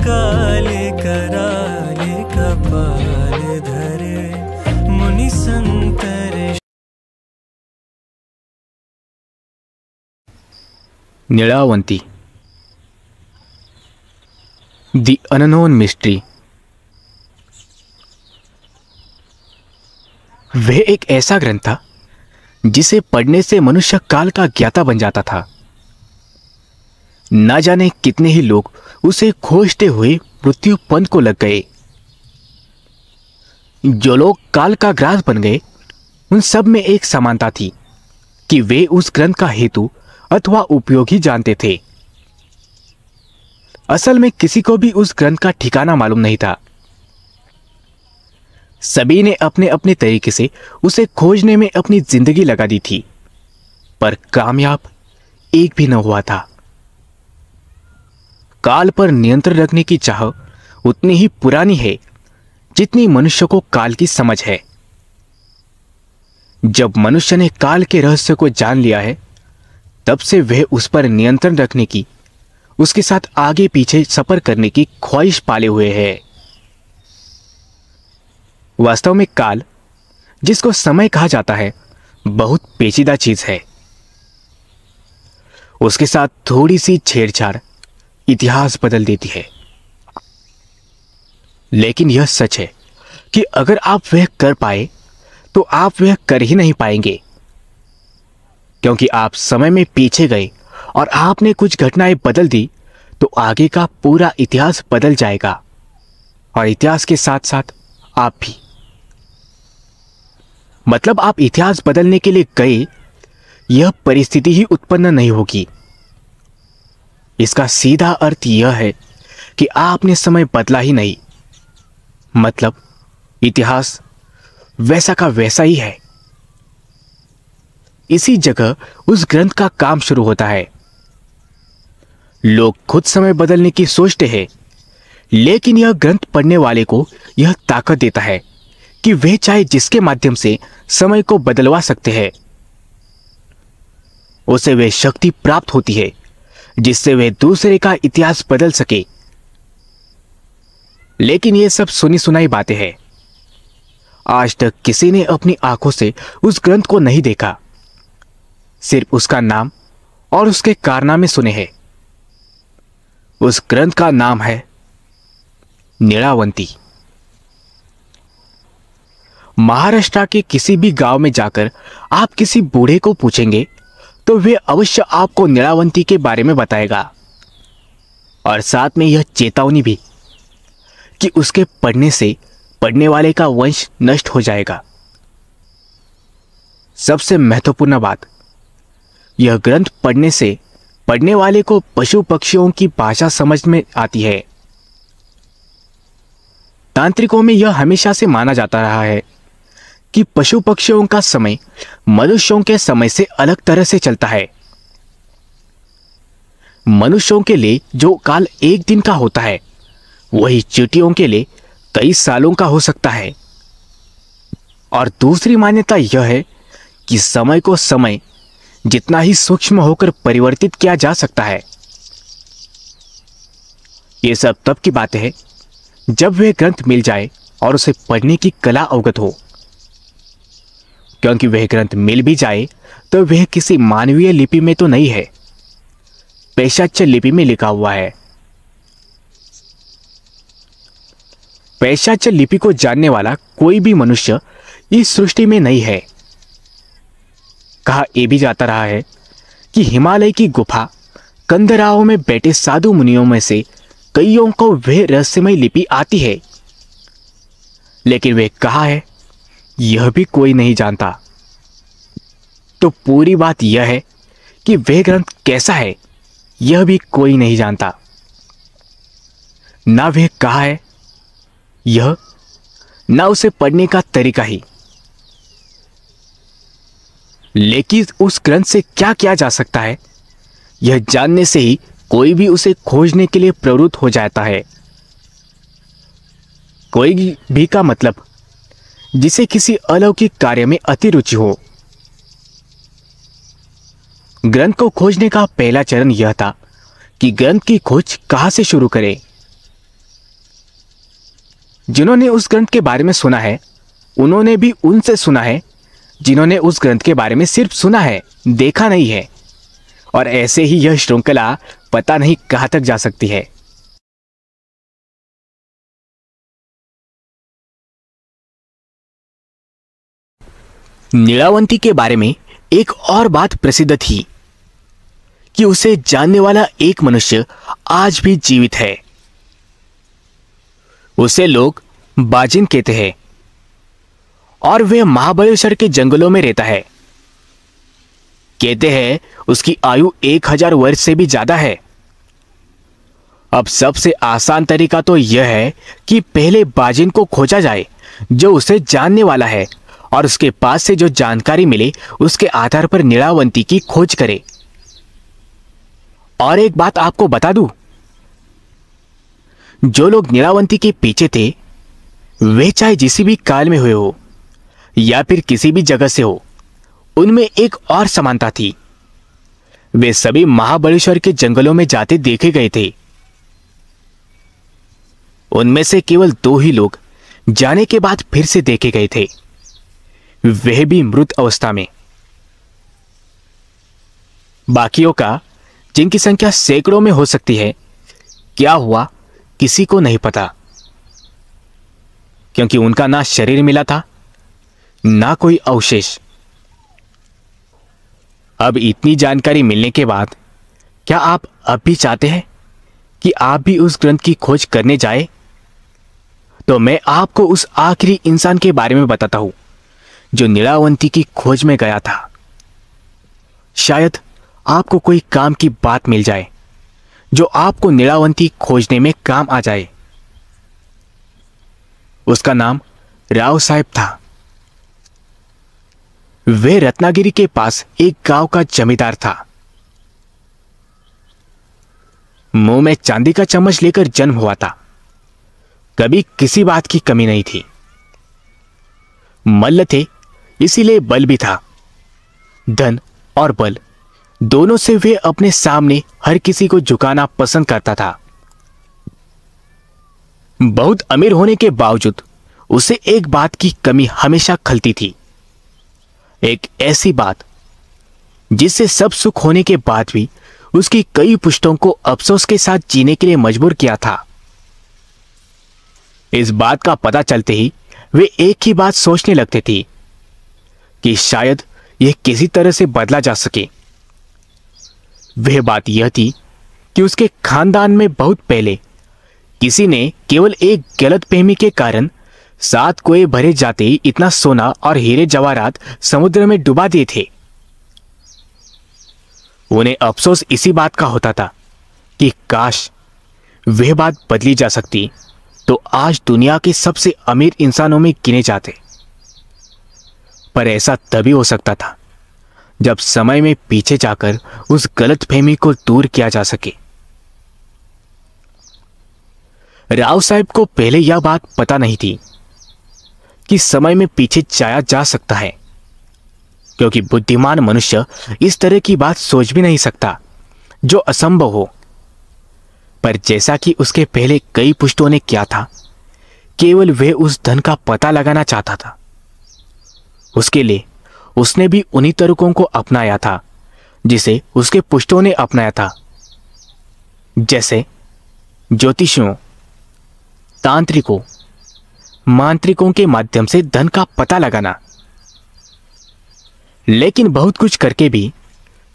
काले कराले कपाल धरे मुनि संतरे निळावंती वह एक ऐसा ग्रंथ था जिसे पढ़ने से मनुष्य काल का ज्ञाता बन जाता था ना जाने कितने ही लोग उसे खोजते हुए मृत्यु पंथ को लग गए जो लोग काल का ग्रास बन गए उन सब में एक समानता थी कि वे उस ग्रंथ का हेतु अथवा उपयोग ही जानते थे असल में किसी को भी उस ग्रंथ का ठिकाना मालूम नहीं था सभी ने अपने अपने तरीके से उसे खोजने में अपनी जिंदगी लगा दी थी पर कामयाब एक भी न हुआ था काल पर नियंत्रण रखने की चाह उतनी ही पुरानी है जितनी मनुष्य को काल की समझ है जब मनुष्य ने काल के रहस्य को जान लिया है तब से वह उस पर नियंत्रण रखने की उसके साथ आगे पीछे सफर करने की ख्वाहिश पाले हुए है वास्तव में काल जिसको समय कहा जाता है बहुत पेचीदा चीज है उसके साथ थोड़ी सी छेड़छाड़ इतिहास बदल देती है लेकिन यह सच है कि अगर आप वह कर पाए तो आप वह कर ही नहीं पाएंगे क्योंकि आप समय में पीछे गए और आपने कुछ घटनाएं बदल दी तो आगे का पूरा इतिहास बदल जाएगा और इतिहास के साथ साथ आप भी मतलब आप इतिहास बदलने के लिए गए यह परिस्थिति ही उत्पन्न नहीं होगी इसका सीधा अर्थ यह है कि आपने समय बदला ही नहीं मतलब इतिहास वैसा का वैसा ही है इसी जगह उस ग्रंथ का काम शुरू होता है लोग खुद समय बदलने की सोचते हैं लेकिन यह ग्रंथ पढ़ने वाले को यह ताकत देता है कि वे चाहे जिसके माध्यम से समय को बदलवा सकते हैं उसे वे शक्ति प्राप्त होती है जिससे वे दूसरे का इतिहास बदल सके लेकिन ये सब सुनी सुनाई बातें हैं आज तक किसी ने अपनी आंखों से उस ग्रंथ को नहीं देखा सिर्फ उसका नाम और उसके कारनामे सुने हैं उस ग्रंथ का नाम है निरावंती महाराष्ट्र के किसी भी गांव में जाकर आप किसी बूढ़े को पूछेंगे तो वे अवश्य आपको निरावंती के बारे में बताएगा और साथ में यह चेतावनी भी कि उसके पढ़ने से पढ़ने वाले का वंश नष्ट हो जाएगा सबसे महत्वपूर्ण बात यह ग्रंथ पढ़ने से पढ़ने वाले को पशु पक्षियों की भाषा समझ में आती है तांत्रिकों में यह हमेशा से माना जाता रहा है कि पशु पक्षियों का समय मनुष्यों के समय से अलग तरह से चलता है मनुष्यों के लिए जो काल एक दिन का होता है वही चीटियों के लिए कई सालों का हो सकता है और दूसरी मान्यता यह है कि समय को समय जितना ही सूक्ष्म होकर परिवर्तित किया जा सकता है यह सब तब की बातें हैं जब वह ग्रंथ मिल जाए और उसे पढ़ने की कला अवगत हो क्योंकि वह ग्रंथ मिल भी जाए तो वह किसी मानवीय लिपि में तो नहीं है पैशाच्य लिपि में लिखा हुआ है पैशाच्य लिपि को जानने वाला कोई भी मनुष्य इस सृष्टि में नहीं है कहा यह भी जाता रहा है कि हिमालय की गुफा कंदराओं में बैठे साधु मुनियों में से कईयों को वह रहस्यमय लिपि आती है लेकिन वे कहा है यह भी कोई नहीं जानता तो पूरी बात यह है कि वह ग्रंथ कैसा है यह भी कोई नहीं जानता ना वह कहा है यह ना उसे पढ़ने का तरीका ही लेकिन उस ग्रंथ से क्या किया जा सकता है यह जानने से ही कोई भी उसे खोजने के लिए प्रवृत्त हो जाता है कोई भी का मतलब जिसे किसी अलौकिक कार्य में अति रुचि हो ग्रंथ को खोजने का पहला चरण यह था कि ग्रंथ की खोज कहां से शुरू करें जिन्होंने उस ग्रंथ के बारे में सुना है उन्होंने भी उनसे सुना है जिन्होंने उस ग्रंथ के बारे में सिर्फ सुना है देखा नहीं है और ऐसे ही यह श्रृंखला पता नहीं कहां तक जा सकती है नीलावंती के बारे में एक और बात प्रसिद्ध थी कि उसे जानने वाला एक मनुष्य आज भी जीवित है उसे लोग बाजिन कहते हैं और वह महाबलेश्वर के जंगलों में रहता है कहते हैं उसकी आयु एक हजार वर्ष से भी ज्यादा है अब सबसे आसान तरीका तो यह है कि पहले बाजिन को खोजा जाए जो उसे जानने वाला है और उसके पास से जो जानकारी मिले उसके आधार पर नीलावंती की खोज करे और एक बात आपको बता दूं जो लोग नीलावंती के पीछे थे वे चाहे जिस भी काल में हुए हो या फिर किसी भी जगह से हो उनमें एक और समानता थी वे सभी महाबलेश्वर के जंगलों में जाते देखे गए थे उनमें से केवल दो ही लोग जाने के बाद फिर से देखे गए थे वह भी मृत अवस्था में बाकियों का जिनकी संख्या सैकड़ों में हो सकती है क्या हुआ किसी को नहीं पता क्योंकि उनका ना शरीर मिला था ना कोई अवशेष अब इतनी जानकारी मिलने के बाद क्या आप अब भी चाहते हैं कि आप भी उस ग्रंथ की खोज करने जाए तो मैं आपको उस आखिरी इंसान के बारे में बताता हूं जो नीलावंती की खोज में गया था शायद आपको कोई काम की बात मिल जाए जो आपको नीलावंती खोजने में काम आ जाए उसका नाम राव साहेब था वे रत्नागिरी के पास एक गांव का जमींदार था मुंह में चांदी का चम्मच लेकर जन्म हुआ था कभी किसी बात की कमी नहीं थी मल्ल थे इसीलिए बल भी था धन और बल दोनों से वे अपने सामने हर किसी को झुकाना पसंद करता था बहुत अमीर होने के बावजूद उसे एक बात की कमी हमेशा खलती थी एक ऐसी बात जिससे सब सुख होने के बाद भी उसकी कई पुष्टों को अफसोस के साथ जीने के लिए मजबूर किया था इस बात का पता चलते ही वे एक ही बात सोचने लगते थी कि शायद यह किसी तरह से बदला जा सके वह बात यह थी कि उसके खानदान में बहुत पहले किसी ने केवल एक गलत फहमी के कारण सात कुएं भरे जाते ही इतना सोना और हीरे जवाहरात समुद्र में डुबा दिए थे उन्हें अफसोस इसी बात का होता था कि काश वह बात बदली जा सकती तो आज दुनिया के सबसे अमीर इंसानों में गिने जाते पर ऐसा तभी हो सकता था जब समय में पीछे जाकर उस गलत फहमी को दूर किया जा सके राव साहब को पहले यह बात पता नहीं थी कि समय में पीछे जाया जा सकता है क्योंकि बुद्धिमान मनुष्य इस तरह की बात सोच भी नहीं सकता जो असंभव हो पर जैसा कि उसके पहले कई पुष्टों ने किया था केवल वह उस धन का पता लगाना चाहता था उसके लिए उसने भी उन्हीं तरुकों को अपनाया था जिसे उसके पुष्टों ने अपनाया था जैसे ज्योतिषियों तांत्रिकों मांत्रिकों के माध्यम से धन का पता लगाना लेकिन बहुत कुछ करके भी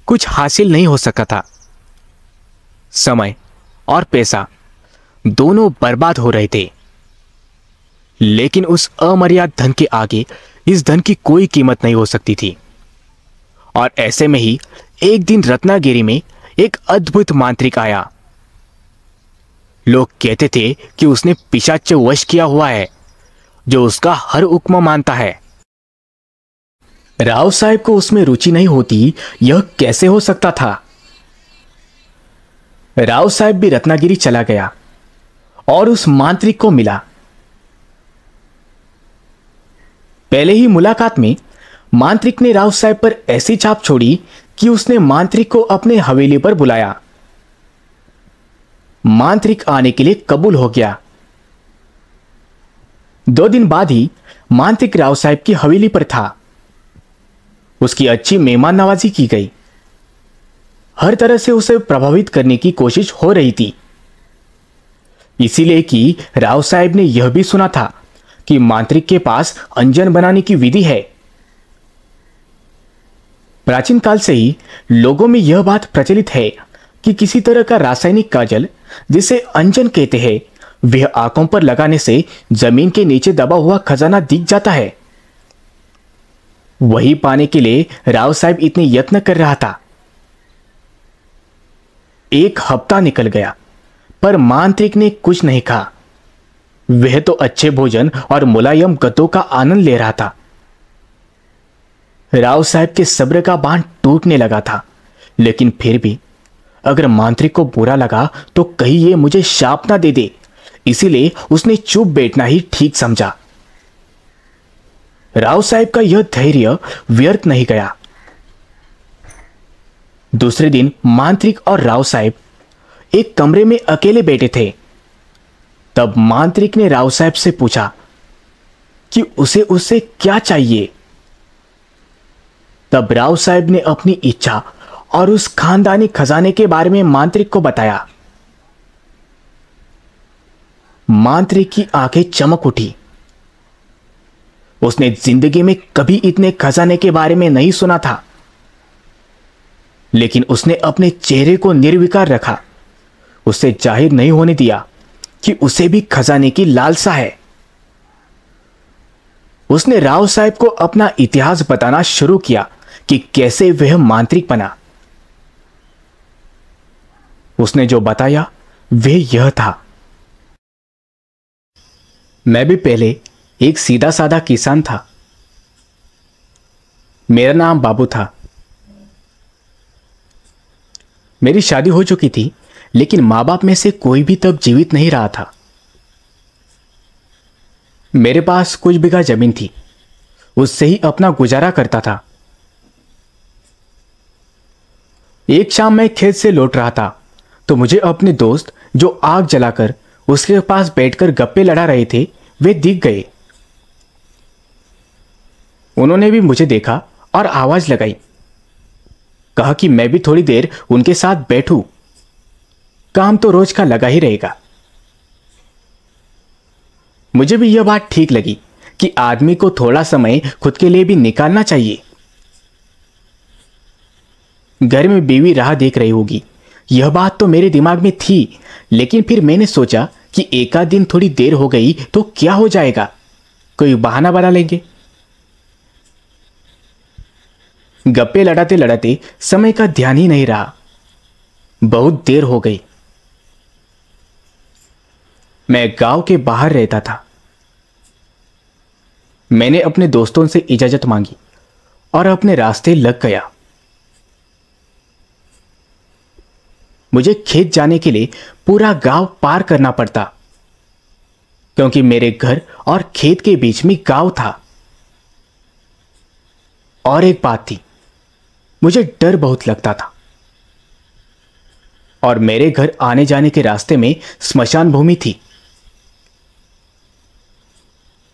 कुछ हासिल नहीं हो सका था समय और पैसा दोनों बर्बाद हो रहे थे लेकिन उस अमर्याद धन के आगे इस धन की कोई कीमत नहीं हो सकती थी और ऐसे में ही एक दिन रत्नागिरी में एक अद्भुत मांत्रिक आया लोग कहते थे कि उसने पिशाच वश किया हुआ है जो उसका हर हुक्म मानता है राव साहब को उसमें रुचि नहीं होती यह कैसे हो सकता था राव साहेब भी रत्नागिरी चला गया और उस मांत्रिक को मिला पहले ही मुलाकात में मांत्रिक ने राव साहब पर ऐसी छाप छोड़ी कि उसने मांत्रिक को अपने हवेली पर बुलाया मांत्रिक आने के लिए कबूल हो गया दो दिन बाद ही मांत्रिक राव साहब की हवेली पर था उसकी अच्छी मेहमान नवाजी की गई हर तरह से उसे प्रभावित करने की कोशिश हो रही थी इसीलिए कि राव साहब ने यह भी सुना था कि मांत्रिक के पास अंजन बनाने की विधि है प्राचीन काल से ही लोगों में यह बात प्रचलित है कि किसी तरह का रासायनिक काजल जिसे अंजन कहते हैं वह आंखों पर लगाने से जमीन के नीचे दबा हुआ खजाना दिख जाता है वही पाने के लिए राव साहब इतने यत्न कर रहा था एक हफ्ता निकल गया पर मांत्रिक ने कुछ नहीं कहा वह तो अच्छे भोजन और मुलायम गतों का आनंद ले रहा था राव साहब के सब्र का बांध टूटने लगा था लेकिन फिर भी अगर मांत्रिक को बुरा लगा तो कहीं ये मुझे शाप ना दे दे इसीलिए उसने चुप बैठना ही ठीक समझा राव साहब का यह धैर्य व्यर्थ नहीं गया दूसरे दिन मांत्रिक और राव साहब एक कमरे में अकेले बैठे थे तब मांत्रिक ने राव साहब से पूछा कि उसे उसे क्या चाहिए तब राव साहब ने अपनी इच्छा और उस खानदानी खजाने के बारे में मांत्रिक को बताया मांत्रिक की आंखें चमक उठी उसने जिंदगी में कभी इतने खजाने के बारे में नहीं सुना था लेकिन उसने अपने चेहरे को निर्विकार रखा उसे जाहिर नहीं होने दिया कि उसे भी खजाने की लालसा है उसने राव साहब को अपना इतिहास बताना शुरू किया कि कैसे वह मांत्रिक बना उसने जो बताया वह यह था मैं भी पहले एक सीधा साधा किसान था मेरा नाम बाबू था मेरी शादी हो चुकी थी लेकिन माँ बाप में से कोई भी तब जीवित नहीं रहा था मेरे पास कुछ बिघा जमीन थी उससे ही अपना गुजारा करता था एक शाम मैं खेत से लौट रहा था तो मुझे अपने दोस्त जो आग जलाकर उसके पास बैठकर गप्पे लड़ा रहे थे वे दिख गए उन्होंने भी मुझे देखा और आवाज लगाई कहा कि मैं भी थोड़ी देर उनके साथ बैठूं काम तो रोज का लगा ही रहेगा मुझे भी यह बात ठीक लगी कि आदमी को थोड़ा समय खुद के लिए भी निकालना चाहिए घर में बीवी राह देख रही होगी यह बात तो मेरे दिमाग में थी लेकिन फिर मैंने सोचा कि एका दिन थोड़ी देर हो गई तो क्या हो जाएगा कोई बहाना बना लेंगे गप्पे लड़ाते लड़ाते समय का ध्यान ही नहीं रहा बहुत देर हो गई मैं गांव के बाहर रहता था मैंने अपने दोस्तों से इजाजत मांगी और अपने रास्ते लग गया मुझे खेत जाने के लिए पूरा गांव पार करना पड़ता क्योंकि मेरे घर और खेत के बीच में गांव था और एक बात थी मुझे डर बहुत लगता था और मेरे घर आने जाने के रास्ते में स्मशान भूमि थी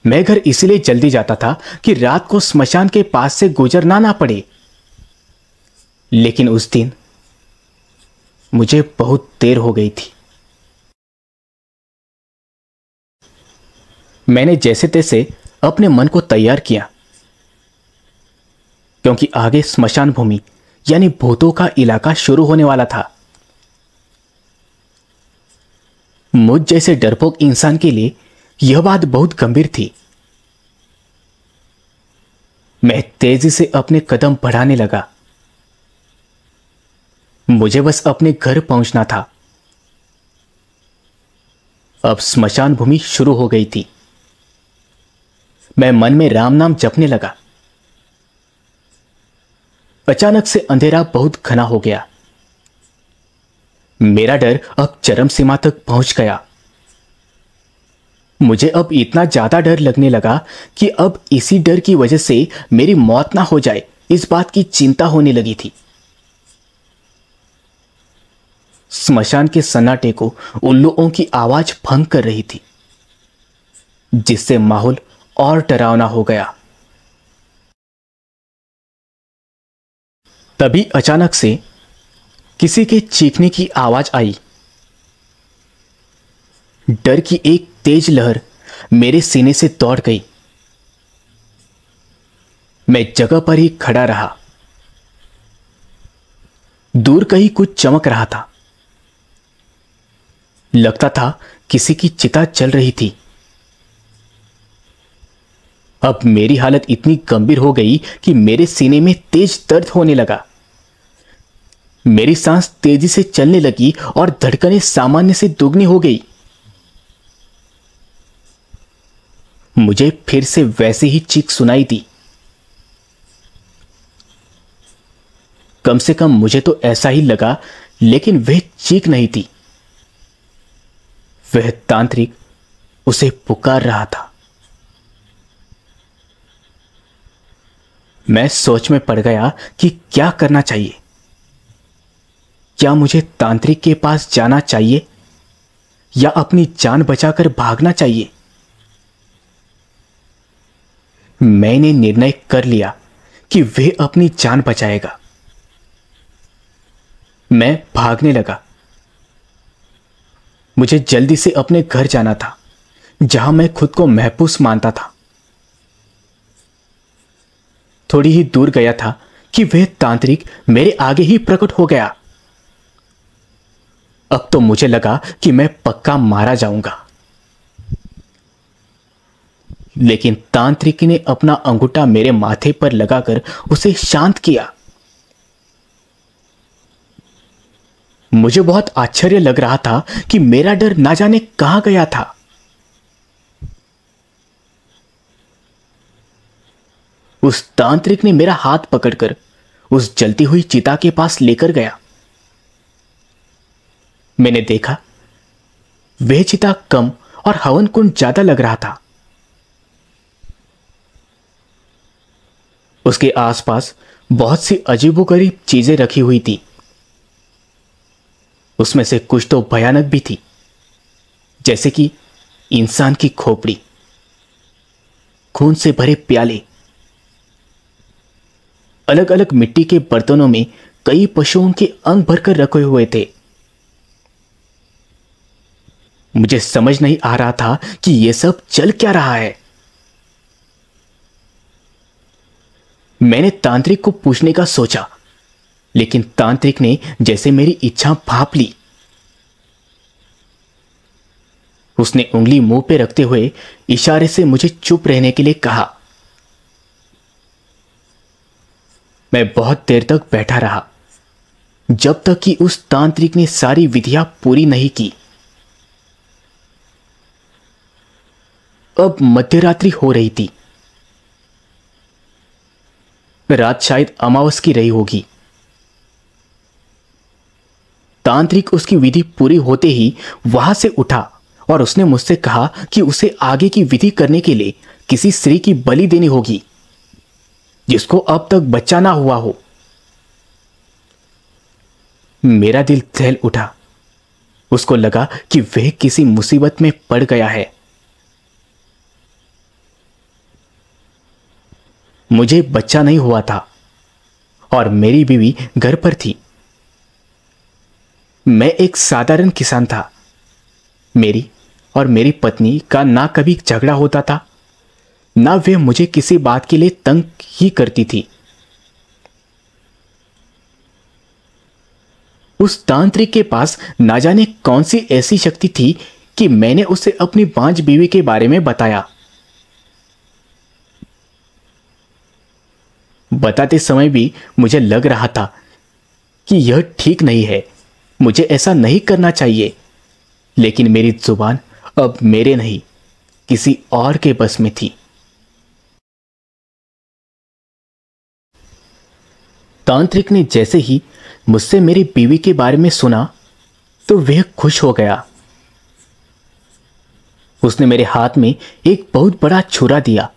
मैं घर इसीलिए जल्दी जाता था कि रात को स्मशान के पास से गुजरना ना पड़े लेकिन उस दिन मुझे बहुत देर हो गई थी मैंने जैसे तैसे अपने मन को तैयार किया क्योंकि आगे स्मशान भूमि यानी भूतों का इलाका शुरू होने वाला था मुझ जैसे डरपोक इंसान के लिए यह बात बहुत गंभीर थी मैं तेजी से अपने कदम बढ़ाने लगा मुझे बस अपने घर पहुंचना था अब स्मशान भूमि शुरू हो गई थी मैं मन में राम नाम जपने लगा अचानक से अंधेरा बहुत घना हो गया मेरा डर अब चरम सीमा तक पहुंच गया मुझे अब इतना ज़्यादा डर लगने लगा कि अब इसी डर की वजह से मेरी मौत ना हो जाए इस बात की चिंता होने लगी थी स्मशान के सन्नाटे को उल्लुओं की आवाज भंग कर रही थी जिससे माहौल और डरावना हो गया तभी अचानक से किसी के चीखने की आवाज आई डर की एक तेज लहर मेरे सीने से दौड़ गई मैं जगह पर ही खड़ा रहा दूर कहीं कुछ चमक रहा था लगता था किसी की चिता चल रही थी अब मेरी हालत इतनी गंभीर हो गई कि मेरे सीने में तेज दर्द होने लगा मेरी सांस तेजी से चलने लगी और धड़कनें सामान्य से दुगनी हो गई मुझे फिर से वैसे ही चीख सुनाई दी कम से कम मुझे तो ऐसा ही लगा लेकिन वह चीख नहीं थी वह तांत्रिक उसे पुकार रहा था मैं सोच में पड़ गया कि क्या करना चाहिए क्या मुझे तांत्रिक के पास जाना चाहिए या अपनी जान बचाकर भागना चाहिए मैंने निर्णय कर लिया कि वे अपनी जान बचाएगा मैं भागने लगा मुझे जल्दी से अपने घर जाना था जहां मैं खुद को महफूस मानता था थोड़ी ही दूर गया था कि वह तांत्रिक मेरे आगे ही प्रकट हो गया अब तो मुझे लगा कि मैं पक्का मारा जाऊंगा लेकिन तांत्रिक ने अपना अंगूठा मेरे माथे पर लगाकर उसे शांत किया मुझे बहुत आश्चर्य लग रहा था कि मेरा डर ना जाने कहां गया था उस तांत्रिक ने मेरा हाथ पकड़कर उस जलती हुई चिता के पास लेकर गया मैंने देखा वह चिता कम और हवन कुंड ज्यादा लग रहा था उसके आसपास बहुत सी अजीबोगरीब चीजें रखी हुई थी उसमें से कुछ तो भयानक भी थी जैसे कि इंसान की खोपड़ी खून से भरे प्याले अलग अलग मिट्टी के बर्तनों में कई पशुओं के अंग भरकर रखे हुए थे मुझे समझ नहीं आ रहा था कि यह सब चल क्या रहा है मैंने तांत्रिक को पूछने का सोचा लेकिन तांत्रिक ने जैसे मेरी इच्छा भाप ली उसने उंगली मुंह पे रखते हुए इशारे से मुझे चुप रहने के लिए कहा मैं बहुत देर तक बैठा रहा जब तक कि उस तांत्रिक ने सारी विधियां पूरी नहीं की अब मध्यरात्रि हो रही थी रात शायद अमावस की रही होगी तांत्रिक उसकी विधि पूरी होते ही वहां से उठा और उसने मुझसे कहा कि उसे आगे की विधि करने के लिए किसी स्त्री की बलि देनी होगी जिसको अब तक बच्चा ना हुआ हो मेरा दिल दहल उठा उसको लगा कि वह किसी मुसीबत में पड़ गया है मुझे बच्चा नहीं हुआ था और मेरी बीवी घर पर थी मैं एक साधारण किसान था मेरी और मेरी पत्नी का ना कभी झगड़ा होता था ना वे मुझे किसी बात के लिए तंग ही करती थी उस तांत्रिक के पास ना जाने कौन सी ऐसी शक्ति थी कि मैंने उसे अपनी पांच बीवी के बारे में बताया बताते समय भी मुझे लग रहा था कि यह ठीक नहीं है मुझे ऐसा नहीं करना चाहिए लेकिन मेरी जुबान अब मेरे नहीं किसी और के बस में थी तांत्रिक ने जैसे ही मुझसे मेरी बीवी के बारे में सुना तो वह खुश हो गया उसने मेरे हाथ में एक बहुत बड़ा छुरा दिया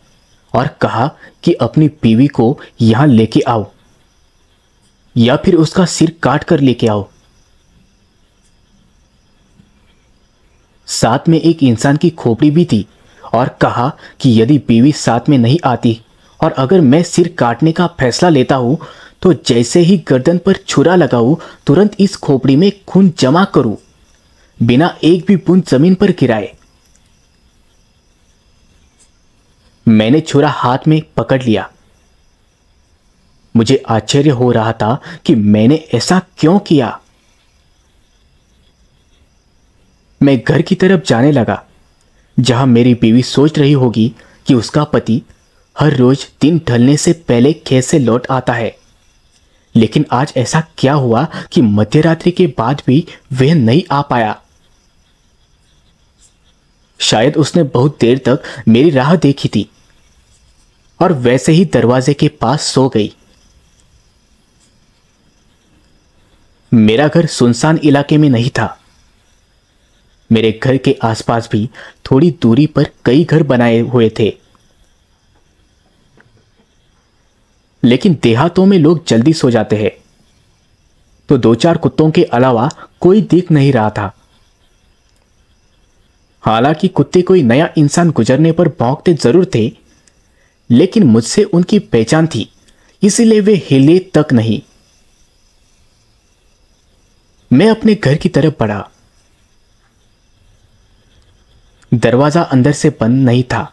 और कहा कि अपनी बीवी को यहां लेके आओ या फिर उसका सिर काट कर लेके आओ साथ में एक इंसान की खोपड़ी भी थी और कहा कि यदि बीवी साथ में नहीं आती और अगर मैं सिर काटने का फैसला लेता हूं तो जैसे ही गर्दन पर छुरा लगाऊ तुरंत इस खोपड़ी में खून जमा करूं बिना एक भी बूंद जमीन पर गिराए मैंने छुरा हाथ में पकड़ लिया मुझे आश्चर्य हो रहा था कि मैंने ऐसा क्यों किया मैं घर की तरफ जाने लगा जहां मेरी बीवी सोच रही होगी कि उसका पति हर रोज दिन ढलने से पहले खेत से लौट आता है लेकिन आज ऐसा क्या हुआ कि मध्यरात्रि के बाद भी वह नहीं आ पाया शायद उसने बहुत देर तक मेरी राह देखी थी और वैसे ही दरवाजे के पास सो गई मेरा घर सुनसान इलाके में नहीं था मेरे घर के आसपास भी थोड़ी दूरी पर कई घर बनाए हुए थे लेकिन देहातों में लोग जल्दी सो जाते हैं तो दो चार कुत्तों के अलावा कोई दिख नहीं रहा था हालांकि कुत्ते कोई नया इंसान गुजरने पर भौंकते जरूर थे लेकिन मुझसे उनकी पहचान थी इसीलिए वे हिले तक नहीं मैं अपने घर की तरफ बढ़ा दरवाजा अंदर से बंद नहीं था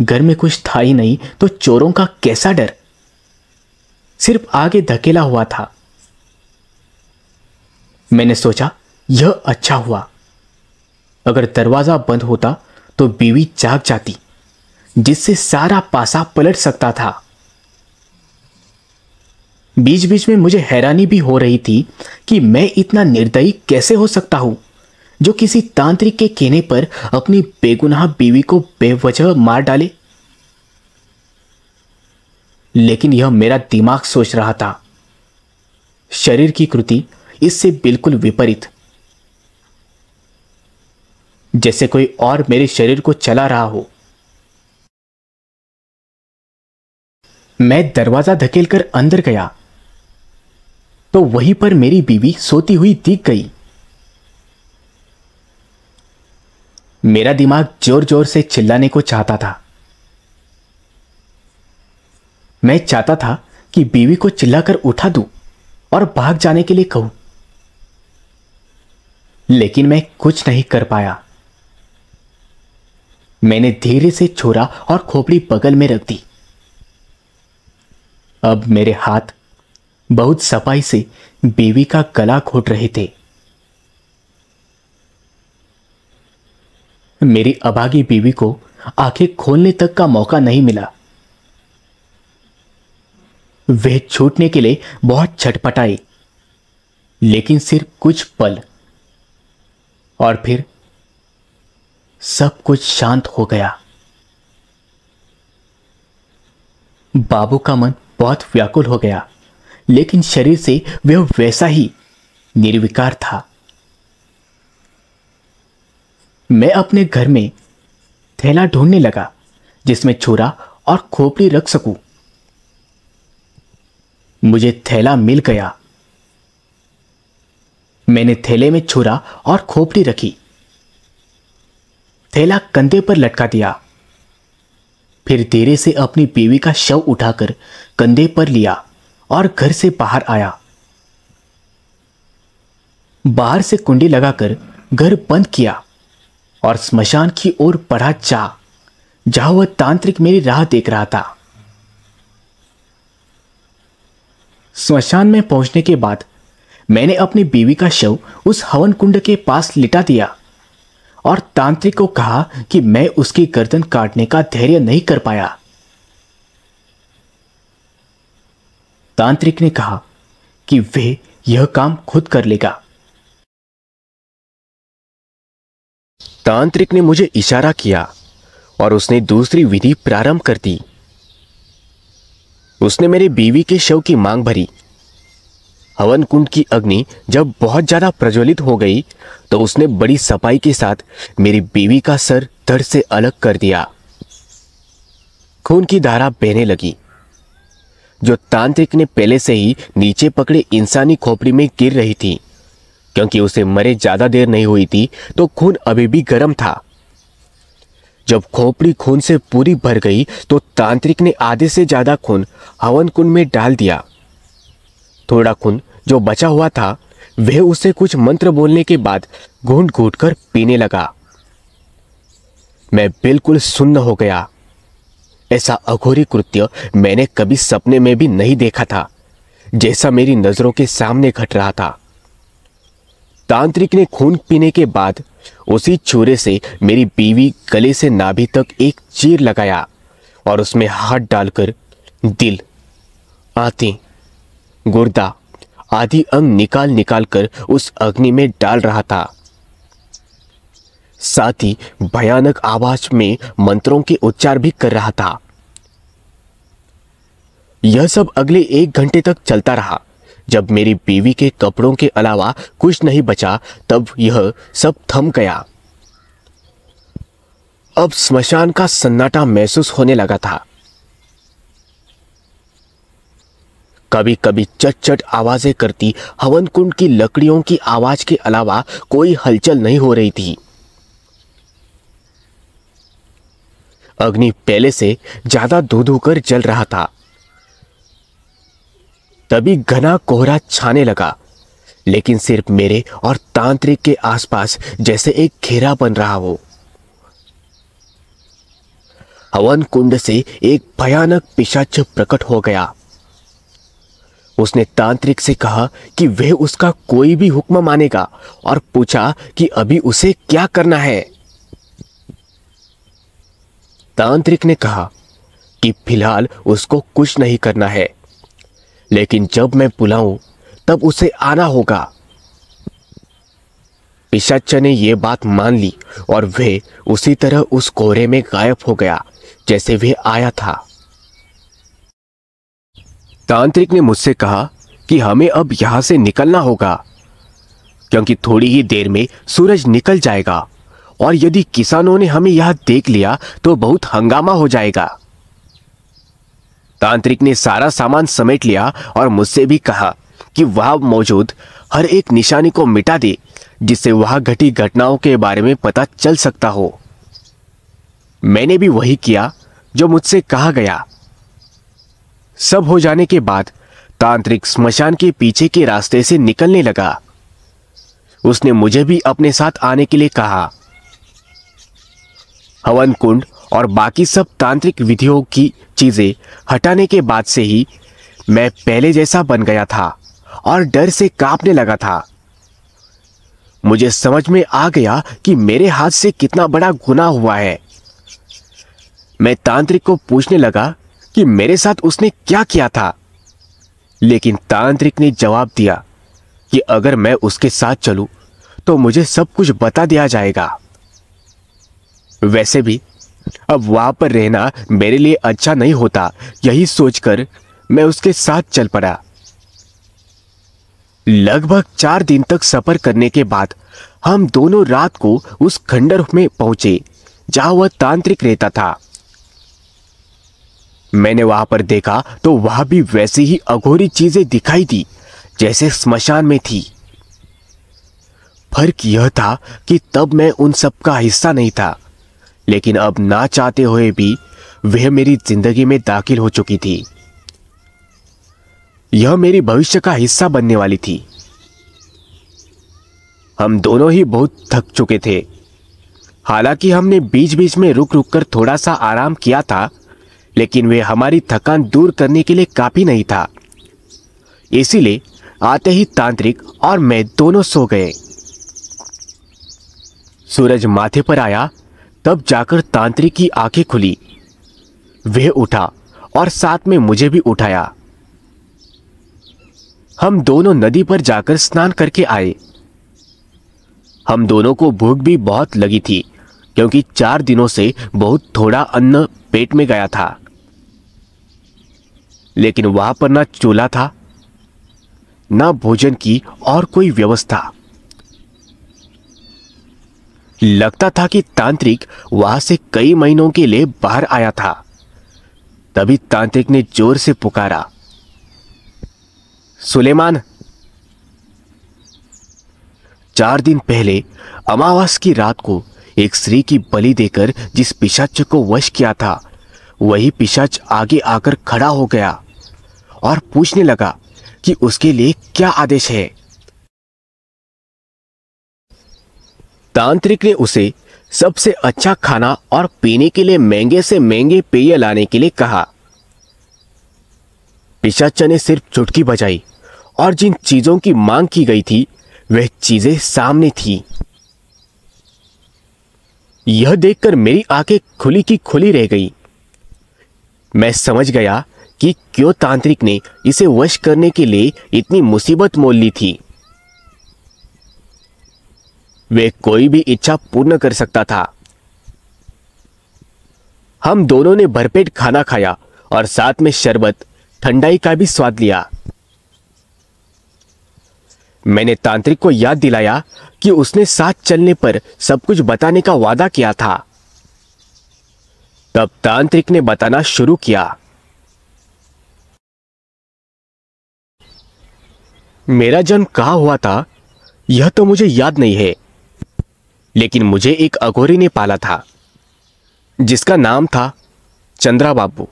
घर में कुछ था ही नहीं तो चोरों का कैसा डर सिर्फ आगे धकेला हुआ था मैंने सोचा यह अच्छा हुआ अगर दरवाज़ा बंद होता तो बीवी जाग जाती जिससे सारा पासा पलट सकता था बीच बीच में मुझे हैरानी भी हो रही थी कि मैं इतना निर्दयी कैसे हो सकता हूं जो किसी तांत्रिक के कहने पर अपनी बेगुनाह बीवी को बेवजह मार डाले लेकिन यह मेरा दिमाग सोच रहा था शरीर की कृति इससे बिल्कुल विपरीत जैसे कोई और मेरे शरीर को चला रहा हो मैं दरवाजा धकेलकर अंदर गया तो वहीं पर मेरी बीवी सोती हुई दिख गई मेरा दिमाग जोर जोर से चिल्लाने को चाहता था मैं चाहता था कि बीवी को चिल्लाकर उठा दूं और भाग जाने के लिए कहूं लेकिन मैं कुछ नहीं कर पाया मैंने धीरे से छोरा और खोपड़ी बगल में रख दी अब मेरे हाथ बहुत सफाई से बीवी का गला खोट रहे थे मेरी अभागी बीवी को आंखें खोलने तक का मौका नहीं मिला वह छूटने के लिए बहुत छटपटाई लेकिन सिर्फ कुछ पल और फिर सब कुछ शांत हो गया बाबू का मन बहुत व्याकुल हो गया लेकिन शरीर से वह वैसा ही निर्विकार था मैं अपने घर में थैला ढूंढने लगा जिसमें छुरा और खोपड़ी रख सकूं। मुझे थैला मिल गया मैंने थैले में छुरा और खोपड़ी रखी थैला कंधे पर लटका दिया फिर धीरे से अपनी बीवी का शव उठाकर कंधे पर लिया और घर से बाहर आया बाहर से कुंडी लगाकर घर बंद किया और स्मशान की ओर पढ़ा जा जहां वह तांत्रिक मेरी राह देख रहा था स्मशान में पहुंचने के बाद मैंने अपनी बीवी का शव उस हवन कुंड के पास लिटा दिया और तांत्रिक को कहा कि मैं उसकी गर्दन काटने का धैर्य नहीं कर पाया तांत्रिक ने कहा कि वे यह काम खुद कर लेगा तांत्रिक ने मुझे इशारा किया और उसने दूसरी विधि प्रारंभ कर दी उसने मेरी बीवी के शव की मांग भरी हवन कुंड की अग्नि जब बहुत ज़्यादा प्रज्वलित हो गई तो उसने बड़ी सफाई के साथ मेरी बीवी का सर धड़ से अलग कर दिया खून की धारा बहने लगी जो तांत्रिक ने पहले से ही नीचे पकड़े इंसानी खोपड़ी में गिर रही थी क्योंकि उसे मरे ज़्यादा देर नहीं हुई थी तो खून अभी भी गर्म था जब खोपड़ी खून से पूरी भर गई तो तांत्रिक ने आधे से ज़्यादा खून हवन कुंड में डाल दिया थोड़ा खून जो बचा हुआ था वह उसे कुछ मंत्र बोलने के बाद घूट घूट कर पीने लगा मैं बिल्कुल सुन्न हो गया ऐसा अघोरी कृत्य मैंने कभी सपने में भी नहीं देखा था जैसा मेरी नजरों के सामने घट रहा था तांत्रिक ने खून पीने के बाद उसी छुरे से मेरी बीवी गले से नाभि तक एक चीर लगाया और उसमें हाथ डालकर दिल आती गुर्दा आदि अंग निकाल निकाल कर उस अग्नि में डाल रहा था साथ ही भयानक आवाज में मंत्रों के उच्चार भी कर रहा था यह सब अगले एक घंटे तक चलता रहा जब मेरी बीवी के कपड़ों के अलावा कुछ नहीं बचा तब यह सब थम गया अब स्मशान का सन्नाटा महसूस होने लगा था कभी कभी चट चट आवाज़ें करती हवन कुंड की लकड़ियों की आवाज़ के अलावा कोई हलचल नहीं हो रही थी अग्नि पहले से ज़्यादा धू धू कर जल रहा था तभी घना कोहरा छाने लगा लेकिन सिर्फ मेरे और तांत्रिक के आसपास जैसे एक घेरा बन रहा हो हवन कुंड से एक भयानक पिशाच प्रकट हो गया उसने तांत्रिक से कहा कि वह उसका कोई भी हुक्म मानेगा और पूछा कि अभी उसे क्या करना है तांत्रिक ने कहा कि फिलहाल उसको कुछ नहीं करना है लेकिन जब मैं बुलाऊं तब उसे आना होगा पिशाच ने यह बात मान ली और वह उसी तरह उस कोहरे में गायब हो गया जैसे वह आया था तांत्रिक ने मुझसे कहा कि हमें अब यहां से निकलना होगा क्योंकि थोड़ी ही देर में सूरज निकल जाएगा और यदि किसानों ने हमें यह देख लिया तो बहुत हंगामा हो जाएगा तांत्रिक ने सारा सामान समेट लिया और मुझसे भी कहा कि वह मौजूद हर एक निशानी को मिटा दे जिससे वहां घटी घटनाओं के बारे में पता चल सकता हो मैंने भी वही किया जो मुझसे कहा गया सब हो जाने के बाद तांत्रिक स्मशान के पीछे के रास्ते से निकलने लगा उसने मुझे भी अपने साथ आने के लिए कहा हवन कुंड और बाकी सब तांत्रिक विधियों की चीजें हटाने के बाद से ही मैं पहले जैसा बन गया था और डर से कांपने लगा था मुझे समझ में आ गया कि मेरे हाथ से कितना बड़ा गुना हुआ है मैं तांत्रिक को पूछने लगा कि मेरे साथ उसने क्या किया था लेकिन तांत्रिक ने जवाब दिया कि अगर मैं उसके साथ चलूं तो मुझे सब कुछ बता दिया जाएगा वैसे भी अब वहां पर रहना मेरे लिए अच्छा नहीं होता यही सोचकर मैं उसके साथ चल पड़ा लगभग चार दिन तक सफर करने के बाद हम दोनों रात को उस खंडर में पहुंचे जहां वह तांत्रिक रहता था मैंने वहां पर देखा तो वहां भी वैसी ही अघोरी चीजें दिखाई दी जैसे स्मशान में थी फर्क यह था कि तब मैं उन सब का हिस्सा नहीं था लेकिन अब ना चाहते हुए भी वह मेरी जिंदगी में दाखिल हो चुकी थी यह मेरी भविष्य का हिस्सा बनने वाली थी हम दोनों ही बहुत थक चुके थे हालांकि हमने बीच बीच में रुक रुक कर थोड़ा सा आराम किया था लेकिन वे हमारी थकान दूर करने के लिए काफ़ी नहीं था इसीलिए आते ही तांत्रिक और मैं दोनों सो गए सूरज माथे पर आया तब जाकर तांत्रिक की आंखें खुली वे उठा और साथ में मुझे भी उठाया हम दोनों नदी पर जाकर स्नान करके आए हम दोनों को भूख भी बहुत लगी थी क्योंकि चार दिनों से बहुत थोड़ा अन्न पेट में गया था लेकिन वहां पर ना चूल्हा था ना भोजन की और कोई व्यवस्था लगता था कि तांत्रिक वहां से कई महीनों के लिए बाहर आया था तभी तांत्रिक ने जोर से पुकारा सुलेमान चार दिन पहले अमावास की रात को एक स्त्री की बलि देकर जिस पिशाच को वश किया था वही पिशाच आगे आकर खड़ा हो गया और पूछने लगा कि उसके लिए क्या आदेश है तांत्रिक ने उसे सबसे अच्छा खाना और पीने के लिए महंगे से महंगे पेय लाने के लिए कहा पिशाचा ने सिर्फ चुटकी बजाई और जिन चीजों की मांग की गई थी वह चीजें सामने थी यह देखकर मेरी आंखें खुली की खुली रह गई मैं समझ गया कि क्यों तांत्रिक ने इसे वश करने के लिए इतनी मुसीबत मोल ली थी वे कोई भी इच्छा पूर्ण कर सकता था हम दोनों ने भरपेट खाना खाया और साथ में शरबत ठंडाई का भी स्वाद लिया मैंने तांत्रिक को याद दिलाया कि उसने साथ चलने पर सब कुछ बताने का वादा किया था तब तांत्रिक ने बताना शुरू किया मेरा जन्म कहा हुआ था यह तो मुझे याद नहीं है लेकिन मुझे एक अघोरी ने पाला था जिसका नाम था चंद्रा बाबू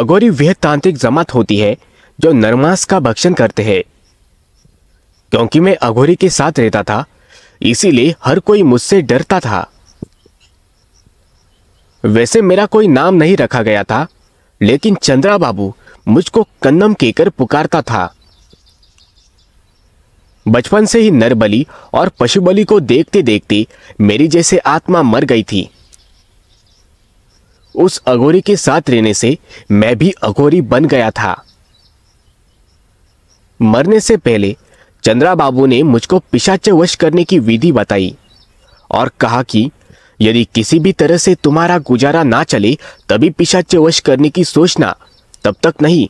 अघोरी वह तांत्रिक जमात होती है जो नरमास का भक्षण करते हैं क्योंकि मैं अघोरी के साथ रहता था इसीलिए हर कोई मुझसे डरता था वैसे मेरा कोई नाम नहीं रखा गया था लेकिन चंद्रा बाबू मुझको कन्नम कहकर पुकारता था बचपन से ही नरबली और पशुबली को देखते देखते मेरी जैसे आत्मा मर गई थी उस अघोरी के साथ रहने से मैं भी अघोरी बन गया था मरने से पहले चंद्रा बाबू ने मुझको पिशाचवश वश करने की विधि बताई और कहा कि यदि किसी भी तरह से तुम्हारा गुजारा ना चले तभी पिशाच्य वश करने की सोचना तब तक नहीं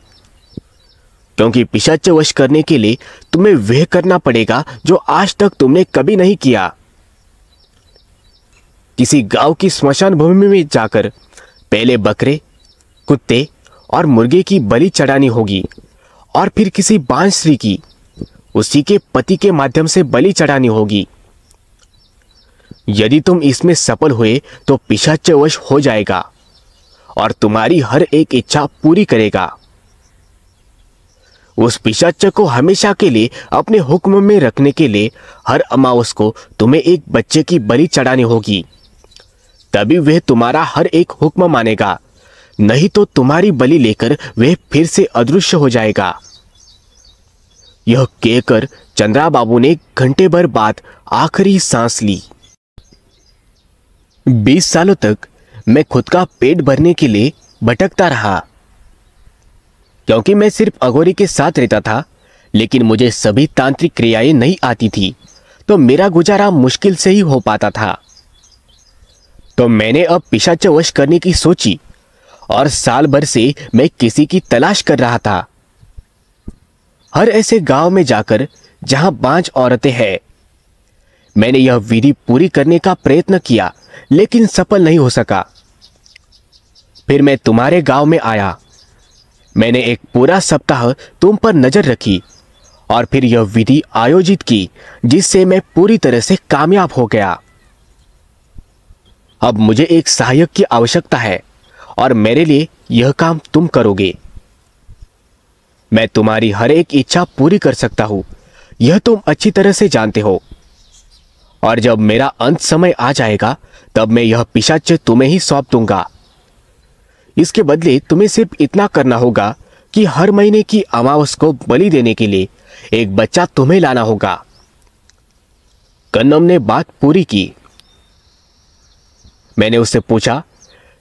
क्योंकि पिशाच्य वश करने के लिए तुम्हें वह करना पड़ेगा जो आज तक तुमने कभी नहीं किया किसी गांव की स्मशान भूमि में जाकर पहले बकरे कुत्ते और मुर्गे की बलि चढ़ानी होगी और फिर किसी बांसरी की उसी के पति के माध्यम से बलि चढ़ानी होगी यदि तुम इसमें सफल हुए तो पिशाचवश हो जाएगा और तुम्हारी हर एक इच्छा पूरी करेगा उस पिशाच को हमेशा के लिए अपने हुक्म में रखने के लिए हर अमावस को तुम्हें एक बच्चे की बलि चढ़ानी होगी तभी वह तुम्हारा हर एक हुक्म मानेगा नहीं तो तुम्हारी बलि लेकर वह फिर से अदृश्य हो जाएगा यह कहकर चंद्रा बाबू ने घंटे भर बाद आखिरी सांस ली बीस सालों तक मैं खुद का पेट भरने के लिए भटकता रहा क्योंकि मैं सिर्फ अगोरी के साथ रहता था लेकिन मुझे सभी तांत्रिक क्रियाएं नहीं आती थी तो मेरा गुजारा मुश्किल से ही हो पाता था तो मैंने अब पिशाच वश करने की सोची और साल भर से मैं किसी की तलाश कर रहा था हर ऐसे गांव में जाकर जहां पांच औरतें हैं मैंने यह विधि पूरी करने का प्रयत्न किया लेकिन सफल नहीं हो सका फिर मैं तुम्हारे गांव में आया मैंने एक पूरा सप्ताह तुम पर नजर रखी और फिर यह विधि आयोजित की जिससे मैं पूरी तरह से कामयाब हो गया अब मुझे एक सहायक की आवश्यकता है और मेरे लिए यह काम तुम करोगे मैं तुम्हारी हर एक इच्छा पूरी कर सकता हूं यह तुम अच्छी तरह से जानते हो और जब मेरा अंत समय आ जाएगा तब मैं यह पिशाच तुम्हें ही सौंप दूंगा इसके बदले तुम्हें सिर्फ इतना करना होगा कि हर महीने की अमावस को बलि देने के लिए एक बच्चा तुम्हें लाना होगा कन्नम ने बात पूरी की मैंने उससे पूछा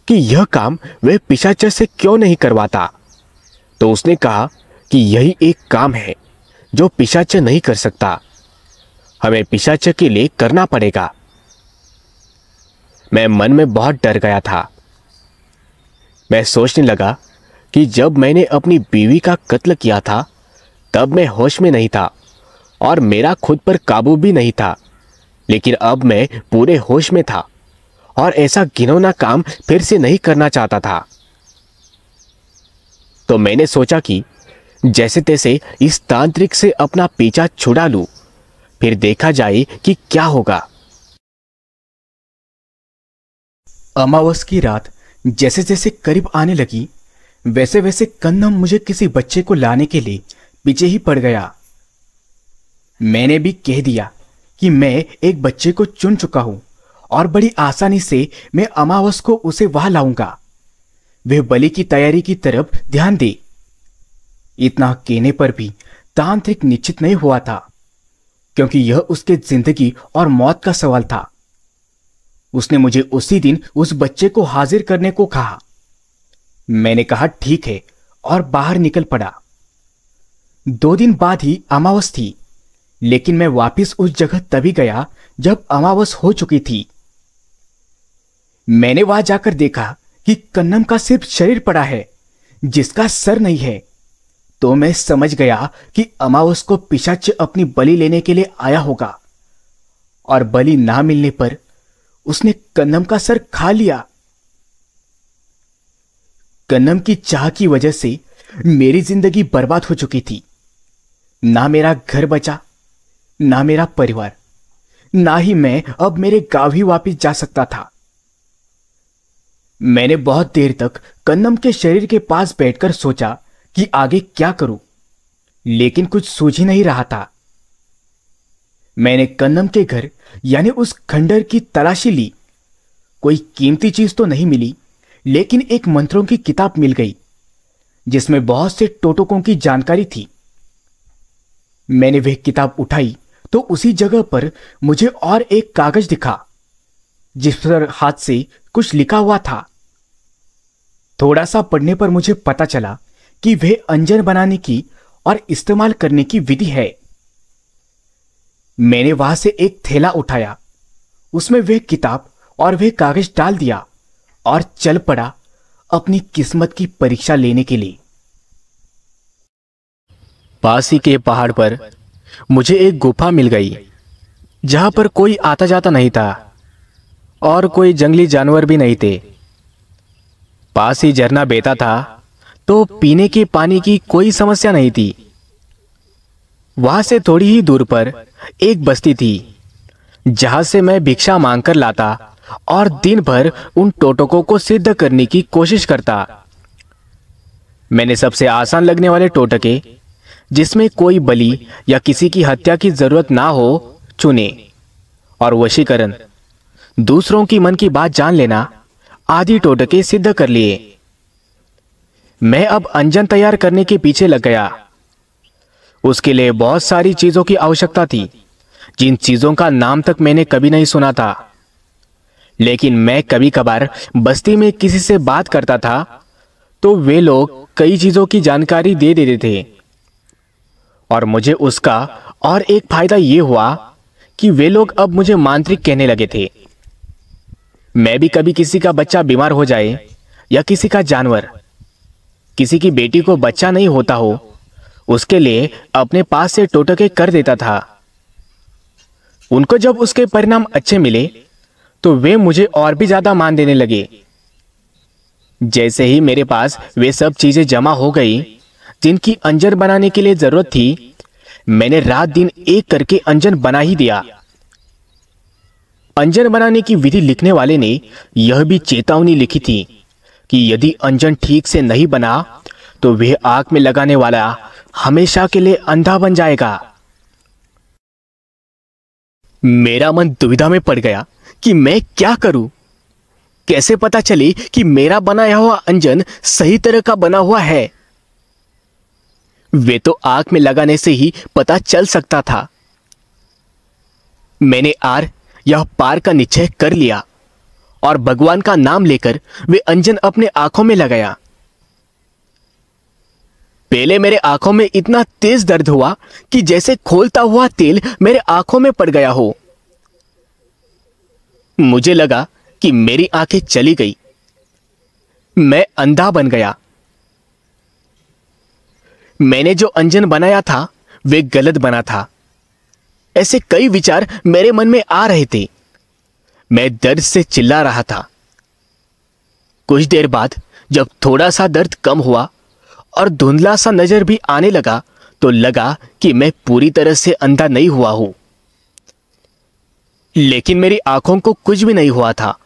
कि यह काम वह पिशाचर से क्यों नहीं करवाता तो उसने कहा कि यही एक काम है जो पिशाचर नहीं कर सकता हमें पिशाच के लिए करना पड़ेगा मैं मन में बहुत डर गया था मैं सोचने लगा कि जब मैंने अपनी बीवी का कत्ल किया था तब मैं होश में नहीं था और मेरा खुद पर काबू भी नहीं था लेकिन अब मैं पूरे होश में था और ऐसा घिनौना काम फिर से नहीं करना चाहता था तो मैंने सोचा कि जैसे तैसे इस तांत्रिक से अपना पीछा छुड़ा लूं फिर देखा जाए कि क्या होगा अमावस की रात जैसे जैसे करीब आने लगी वैसे वैसे कन्नम मुझे किसी बच्चे को लाने के लिए पीछे ही पड़ गया मैंने भी कह दिया कि मैं एक बच्चे को चुन चुका हूं और बड़ी आसानी से मैं अमावस को उसे वहां लाऊंगा वे बलि की तैयारी की तरफ ध्यान दे इतना कहने पर भी तांत्रिक निश्चित नहीं हुआ था क्योंकि यह उसके जिंदगी और मौत का सवाल था उसने मुझे उसी दिन उस बच्चे को हाजिर करने को कहा मैंने कहा ठीक है और बाहर निकल पड़ा दो दिन बाद ही अमावस थी लेकिन मैं वापस उस जगह तभी गया जब अमावस हो चुकी थी मैंने वहां जाकर देखा कि कन्नम का सिर्फ शरीर पड़ा है जिसका सर नहीं है तो मैं समझ गया कि अमावस को पिशाच अपनी बलि लेने के लिए आया होगा और बलि ना मिलने पर उसने कन्नम का सर खा लिया कन्नम की चाह की वजह से मेरी जिंदगी बर्बाद हो चुकी थी ना मेरा घर बचा ना मेरा परिवार ना ही मैं अब मेरे गांव ही वापिस जा सकता था मैंने बहुत देर तक कन्नम के शरीर के पास बैठकर सोचा कि आगे क्या करूं लेकिन कुछ सूझ ही नहीं रहा था मैंने कन्नम के घर यानी उस खंडर की तलाशी ली कोई कीमती चीज तो नहीं मिली लेकिन एक मंत्रों की किताब मिल गई जिसमें बहुत से टोटकों की जानकारी थी मैंने वह किताब उठाई तो उसी जगह पर मुझे और एक कागज दिखा जिस पर हाथ से कुछ लिखा हुआ था थोड़ा सा पढ़ने पर मुझे पता चला कि वे अंजन बनाने की और इस्तेमाल करने की विधि है मैंने वहां से एक थैला उठाया उसमें वे किताब और वे कागज डाल दिया और चल पड़ा अपनी किस्मत की परीक्षा लेने के लिए पास ही के पहाड़ पर मुझे एक गुफा मिल गई जहां पर कोई आता जाता नहीं था और कोई जंगली जानवर भी नहीं थे पास ही झरना बेहता था तो पीने के पानी की कोई समस्या नहीं थी वहां से थोड़ी ही दूर पर एक बस्ती थी जहां से मैं भिक्षा मांगकर लाता और दिन भर उन टोटकों को सिद्ध करने की कोशिश करता मैंने सबसे आसान लगने वाले टोटके जिसमें कोई बलि या किसी की हत्या की जरूरत ना हो चुने और वशीकरण दूसरों की मन की बात जान लेना आदि टोटके सिद्ध कर लिए मैं अब अंजन तैयार करने के पीछे लग गया उसके लिए बहुत सारी चीजों की आवश्यकता थी जिन चीजों का नाम तक मैंने कभी नहीं सुना था लेकिन मैं कभी कभार बस्ती में किसी से बात करता था तो वे लोग कई चीजों की जानकारी दे देते थे और मुझे उसका और एक फायदा यह हुआ कि वे लोग अब मुझे मांत्रिक कहने लगे थे मैं भी कभी किसी का बच्चा बीमार हो जाए या किसी का जानवर किसी की बेटी को बच्चा नहीं होता हो उसके लिए अपने पास से टोटके कर देता था उनको जब उसके परिणाम अच्छे मिले तो वे मुझे और भी ज्यादा मान देने लगे जैसे ही मेरे पास वे सब चीजें जमा हो गई जिनकी अंजन बनाने के लिए जरूरत थी मैंने रात दिन एक करके अंजन बना ही दिया अंजन बनाने की विधि लिखने वाले ने यह भी चेतावनी लिखी थी कि यदि अंजन ठीक से नहीं बना तो वह आग में लगाने वाला हमेशा के लिए अंधा बन जाएगा मेरा मन दुविधा में पड़ गया कि मैं क्या करूं कैसे पता चले कि मेरा बनाया हुआ अंजन सही तरह का बना हुआ है वे तो आग में लगाने से ही पता चल सकता था मैंने आर यह पार का निश्चय कर लिया और भगवान का नाम लेकर वे अंजन अपने आंखों में लगाया पहले मेरे आंखों में इतना तेज दर्द हुआ कि जैसे खोलता हुआ तेल मेरे आंखों में पड़ गया हो मुझे लगा कि मेरी आंखें चली गई मैं अंधा बन गया मैंने जो अंजन बनाया था वे गलत बना था ऐसे कई विचार मेरे मन में आ रहे थे मैं दर्द से चिल्ला रहा था कुछ देर बाद जब थोड़ा सा दर्द कम हुआ और धुंधला सा नज़र भी आने लगा तो लगा कि मैं पूरी तरह से अंधा नहीं हुआ हूं लेकिन मेरी आंखों को कुछ भी नहीं हुआ था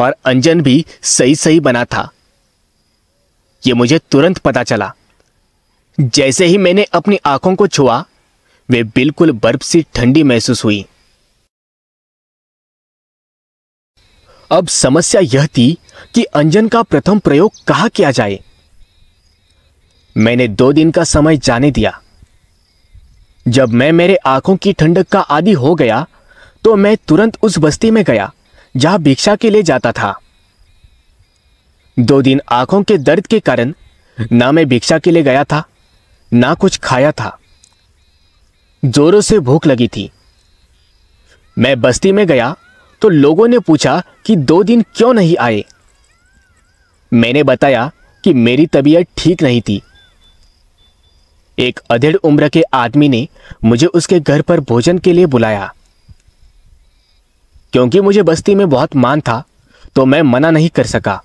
और अंजन भी सही सही बना था यह मुझे तुरंत पता चला जैसे ही मैंने अपनी आंखों को छुआ वे बिल्कुल बर्फ सी ठंडी महसूस हुई अब समस्या यह थी कि अंजन का प्रथम प्रयोग कहा किया जाए मैंने दो दिन का समय जाने दिया जब मैं मेरे आंखों की ठंडक का आदि हो गया तो मैं तुरंत उस बस्ती में गया जहां भिक्षा के लिए जाता था दो दिन आंखों के दर्द के कारण ना मैं भिक्षा के लिए गया था ना कुछ खाया था जोरों से भूख लगी थी मैं बस्ती में गया तो लोगों ने पूछा कि दो दिन क्यों नहीं आए मैंने बताया कि मेरी तबीयत ठीक नहीं थी एक अधेड़ उम्र के आदमी ने मुझे उसके घर पर भोजन के लिए बुलाया क्योंकि मुझे बस्ती में बहुत मान था तो मैं मना नहीं कर सका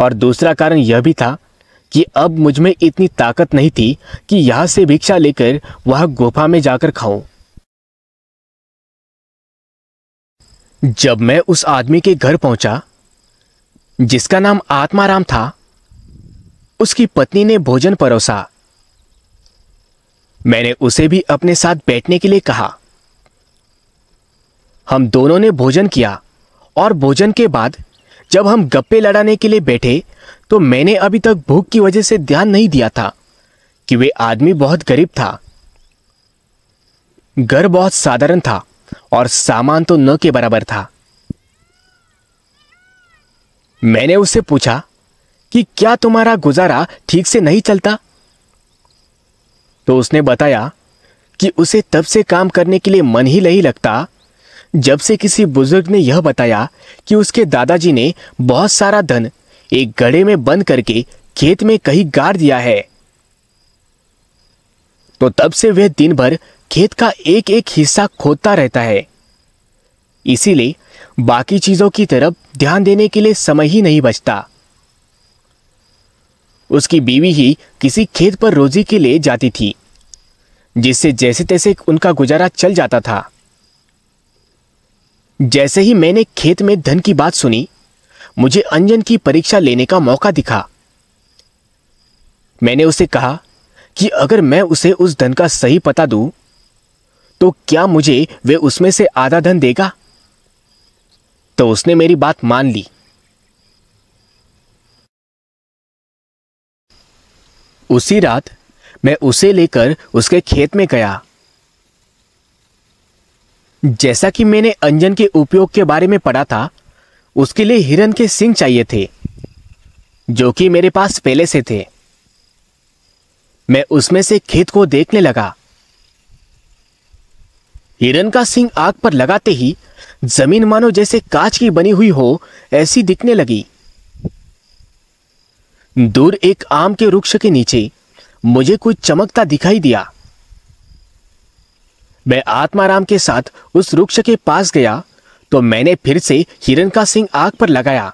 और दूसरा कारण यह भी था कि अब मुझमें इतनी ताकत नहीं थी कि यहां से भिक्षा लेकर वह गुफा में जाकर खाऊं। जब मैं उस आदमी के घर पहुंचा जिसका नाम आत्माराम था उसकी पत्नी ने भोजन परोसा मैंने उसे भी अपने साथ बैठने के लिए कहा हम दोनों ने भोजन किया और भोजन के बाद जब हम गप्पे लड़ाने के लिए बैठे तो मैंने अभी तक भूख की वजह से ध्यान नहीं दिया था कि वे आदमी बहुत गरीब था घर बहुत साधारण था और सामान तो न के बराबर था मैंने उससे पूछा कि क्या तुम्हारा गुजारा ठीक से नहीं चलता तो उसने बताया कि उसे तब से काम करने के लिए मन ही नहीं लगता जब से किसी बुजुर्ग ने यह बताया कि उसके दादाजी ने बहुत सारा धन एक गड़े में बंद करके खेत में कहीं गाड़ दिया है तो तब से वह दिन भर खेत का एक एक हिस्सा खोदता रहता है इसीलिए बाकी चीजों की तरफ ध्यान देने के लिए समय ही नहीं बचता उसकी बीवी ही किसी खेत पर रोजी के लिए जाती थी जिससे जैसे तैसे उनका गुजारा चल जाता था जैसे ही मैंने खेत में धन की बात सुनी मुझे अंजन की परीक्षा लेने का मौका दिखा मैंने उसे कहा कि अगर मैं उसे उस धन का सही पता दूं तो क्या मुझे वे उसमें से आधा धन देगा तो उसने मेरी बात मान ली उसी रात मैं उसे लेकर उसके खेत में गया जैसा कि मैंने अंजन के उपयोग के बारे में पढ़ा था उसके लिए हिरन के सिंह चाहिए थे जो कि मेरे पास पहले से थे मैं उसमें से खेत को देखने लगा हिरन का सिंह आग पर लगाते ही जमीन मानो जैसे कांच की बनी हुई हो ऐसी दिखने लगी दूर एक आम के वृक्ष के नीचे मुझे कुछ चमकता दिखाई दिया मैं आत्माराम के साथ उस वृक्ष के पास गया तो मैंने फिर से हिरण का सिंह आग पर लगाया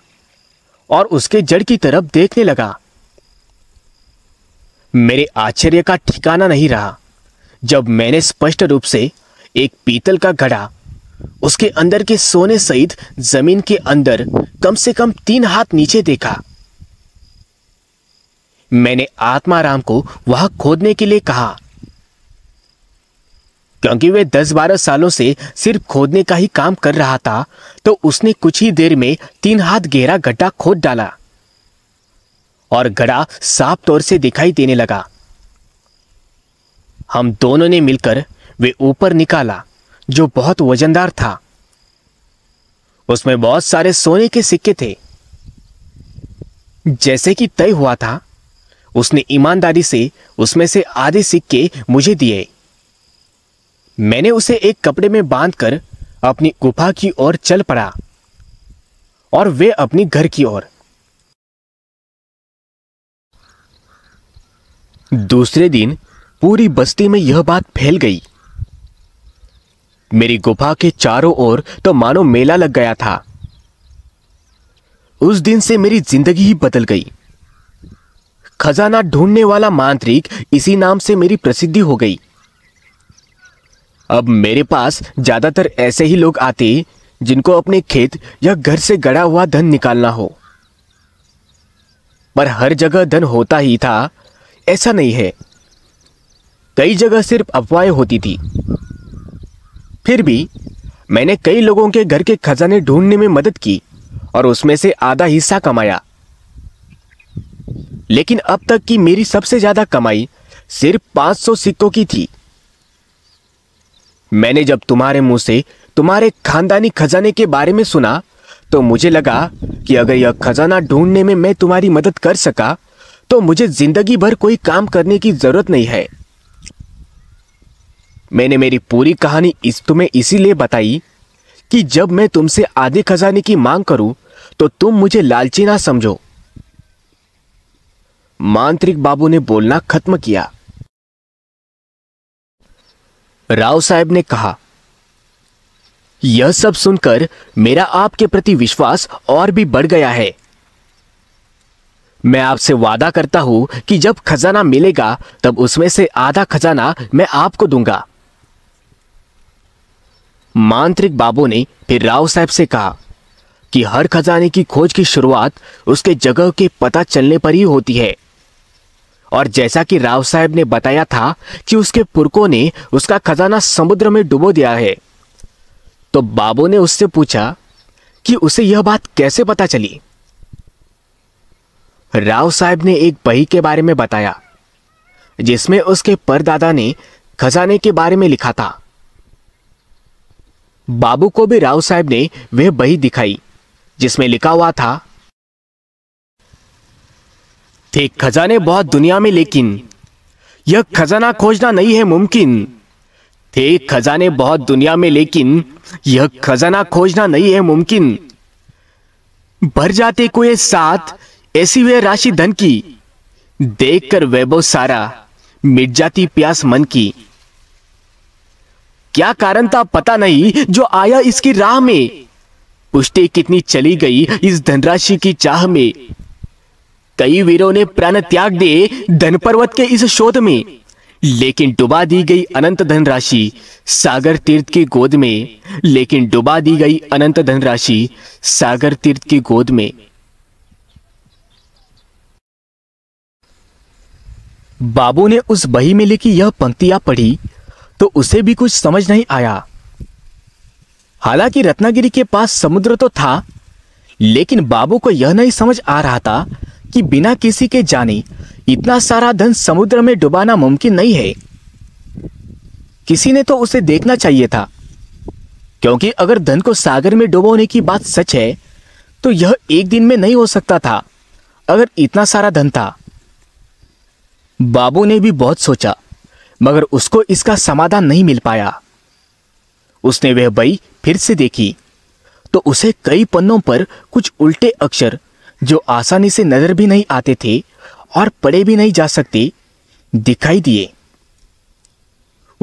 और उसके जड़ की तरफ देखने लगा मेरे आश्चर्य का ठिकाना नहीं रहा जब मैंने स्पष्ट रूप से एक पीतल का घड़ा उसके अंदर के सोने सहित जमीन के अंदर कम से कम तीन हाथ नीचे देखा मैंने आत्माराम को वह खोदने के लिए कहा क्योंकि वे दस बारह सालों से सिर्फ खोदने का ही काम कर रहा था तो उसने कुछ ही देर में तीन हाथ गहरा गड्ढा खोद डाला और गड़ा साफ तौर से दिखाई देने लगा हम दोनों ने मिलकर वे ऊपर निकाला जो बहुत वजनदार था उसमें बहुत सारे सोने के सिक्के थे जैसे कि तय हुआ था उसने ईमानदारी से उसमें से आधे सिक्के मुझे दिए मैंने उसे एक कपड़े में बांधकर अपनी गुफा की ओर चल पड़ा और वे अपनी घर की ओर दूसरे दिन पूरी बस्ती में यह बात फैल गई मेरी गुफा के चारों ओर तो मानो मेला लग गया था उस दिन से मेरी जिंदगी ही बदल गई खजाना ढूंढने वाला मांत्रिक इसी नाम से मेरी प्रसिद्धि हो गई अब मेरे पास ज्यादातर ऐसे ही लोग आते जिनको अपने खेत या घर से गड़ा हुआ धन निकालना हो पर हर जगह धन होता ही था ऐसा नहीं है कई जगह सिर्फ अफवाहें होती थी फिर भी मैंने कई लोगों के घर के खजाने ढूंढने में मदद की और उसमें से आधा हिस्सा कमाया लेकिन अब तक की मेरी सबसे ज्यादा कमाई सिर्फ 500 सिक्कों की थी मैंने जब तुम्हारे मुंह से तुम्हारे खानदानी खजाने के बारे में सुना तो मुझे लगा कि अगर यह खजाना ढूंढने में मैं तुम्हारी मदद कर सका तो मुझे जिंदगी भर कोई काम करने की जरूरत नहीं है मैंने मेरी पूरी कहानी इस तुम्हें इसीलिए बताई कि जब मैं तुमसे आधे खजाने की मांग करूं तो तुम मुझे लालची ना समझो मांत्रिक बाबू ने बोलना खत्म किया राव साहब ने कहा यह सब सुनकर मेरा आपके प्रति विश्वास और भी बढ़ गया है मैं आपसे वादा करता हूं कि जब खजाना मिलेगा तब उसमें से आधा खजाना मैं आपको दूंगा मांत्रिक बाबू ने फिर राव साहब से कहा कि हर खजाने की खोज की शुरुआत उसके जगह के पता चलने पर ही होती है और जैसा कि राव साहब ने बताया था कि उसके पुरकों ने उसका खजाना समुद्र में डुबो दिया है तो बाबू ने उससे पूछा कि उसे यह बात कैसे पता चली राव साहब ने एक बही के बारे में बताया जिसमें उसके परदादा ने खजाने के बारे में लिखा था बाबू को भी राव साहब ने वह बही दिखाई जिसमें लिखा हुआ था थे खजाने बहुत दुनिया में लेकिन यह खजाना खोजना नहीं है मुमकिन थे खजाने बहुत दुनिया में लेकिन यह खजाना खोजना नहीं है मुमकिन भर जाते कोई साथ ऐसी वे राशि धन की देखकर वैभव सारा मिट जाती प्यास मन की क्या कारण था पता नहीं जो आया इसकी राह में पुष्टि कितनी चली गई इस धनराशि की चाह में कई वीरों ने प्राण त्याग दिए धन पर्वत के इस शोध में लेकिन डुबा दी गई अनंत धनराशि सागर तीर्थ की गोद में लेकिन डुबा दी गई अनंत धनराशि सागर तीर्थ की गोद में बाबू ने उस बही में लिखी यह पंक्तियां पढ़ी तो उसे भी कुछ समझ नहीं आया हालांकि रत्नागिरी के पास समुद्र तो था लेकिन बाबू को यह नहीं समझ आ रहा था कि बिना किसी के जाने इतना सारा धन समुद्र में डुबाना मुमकिन नहीं है किसी ने तो उसे देखना चाहिए था क्योंकि अगर धन को सागर में डुबोने की बात सच है तो यह एक दिन में नहीं हो सकता था अगर इतना सारा धन था बाबू ने भी बहुत सोचा मगर उसको इसका समाधान नहीं मिल पाया उसने वह बई फिर से देखी तो उसे कई पन्नों पर कुछ उल्टे अक्षर जो आसानी से नजर भी नहीं आते थे और पढ़े भी नहीं जा सकते दिखाई दिए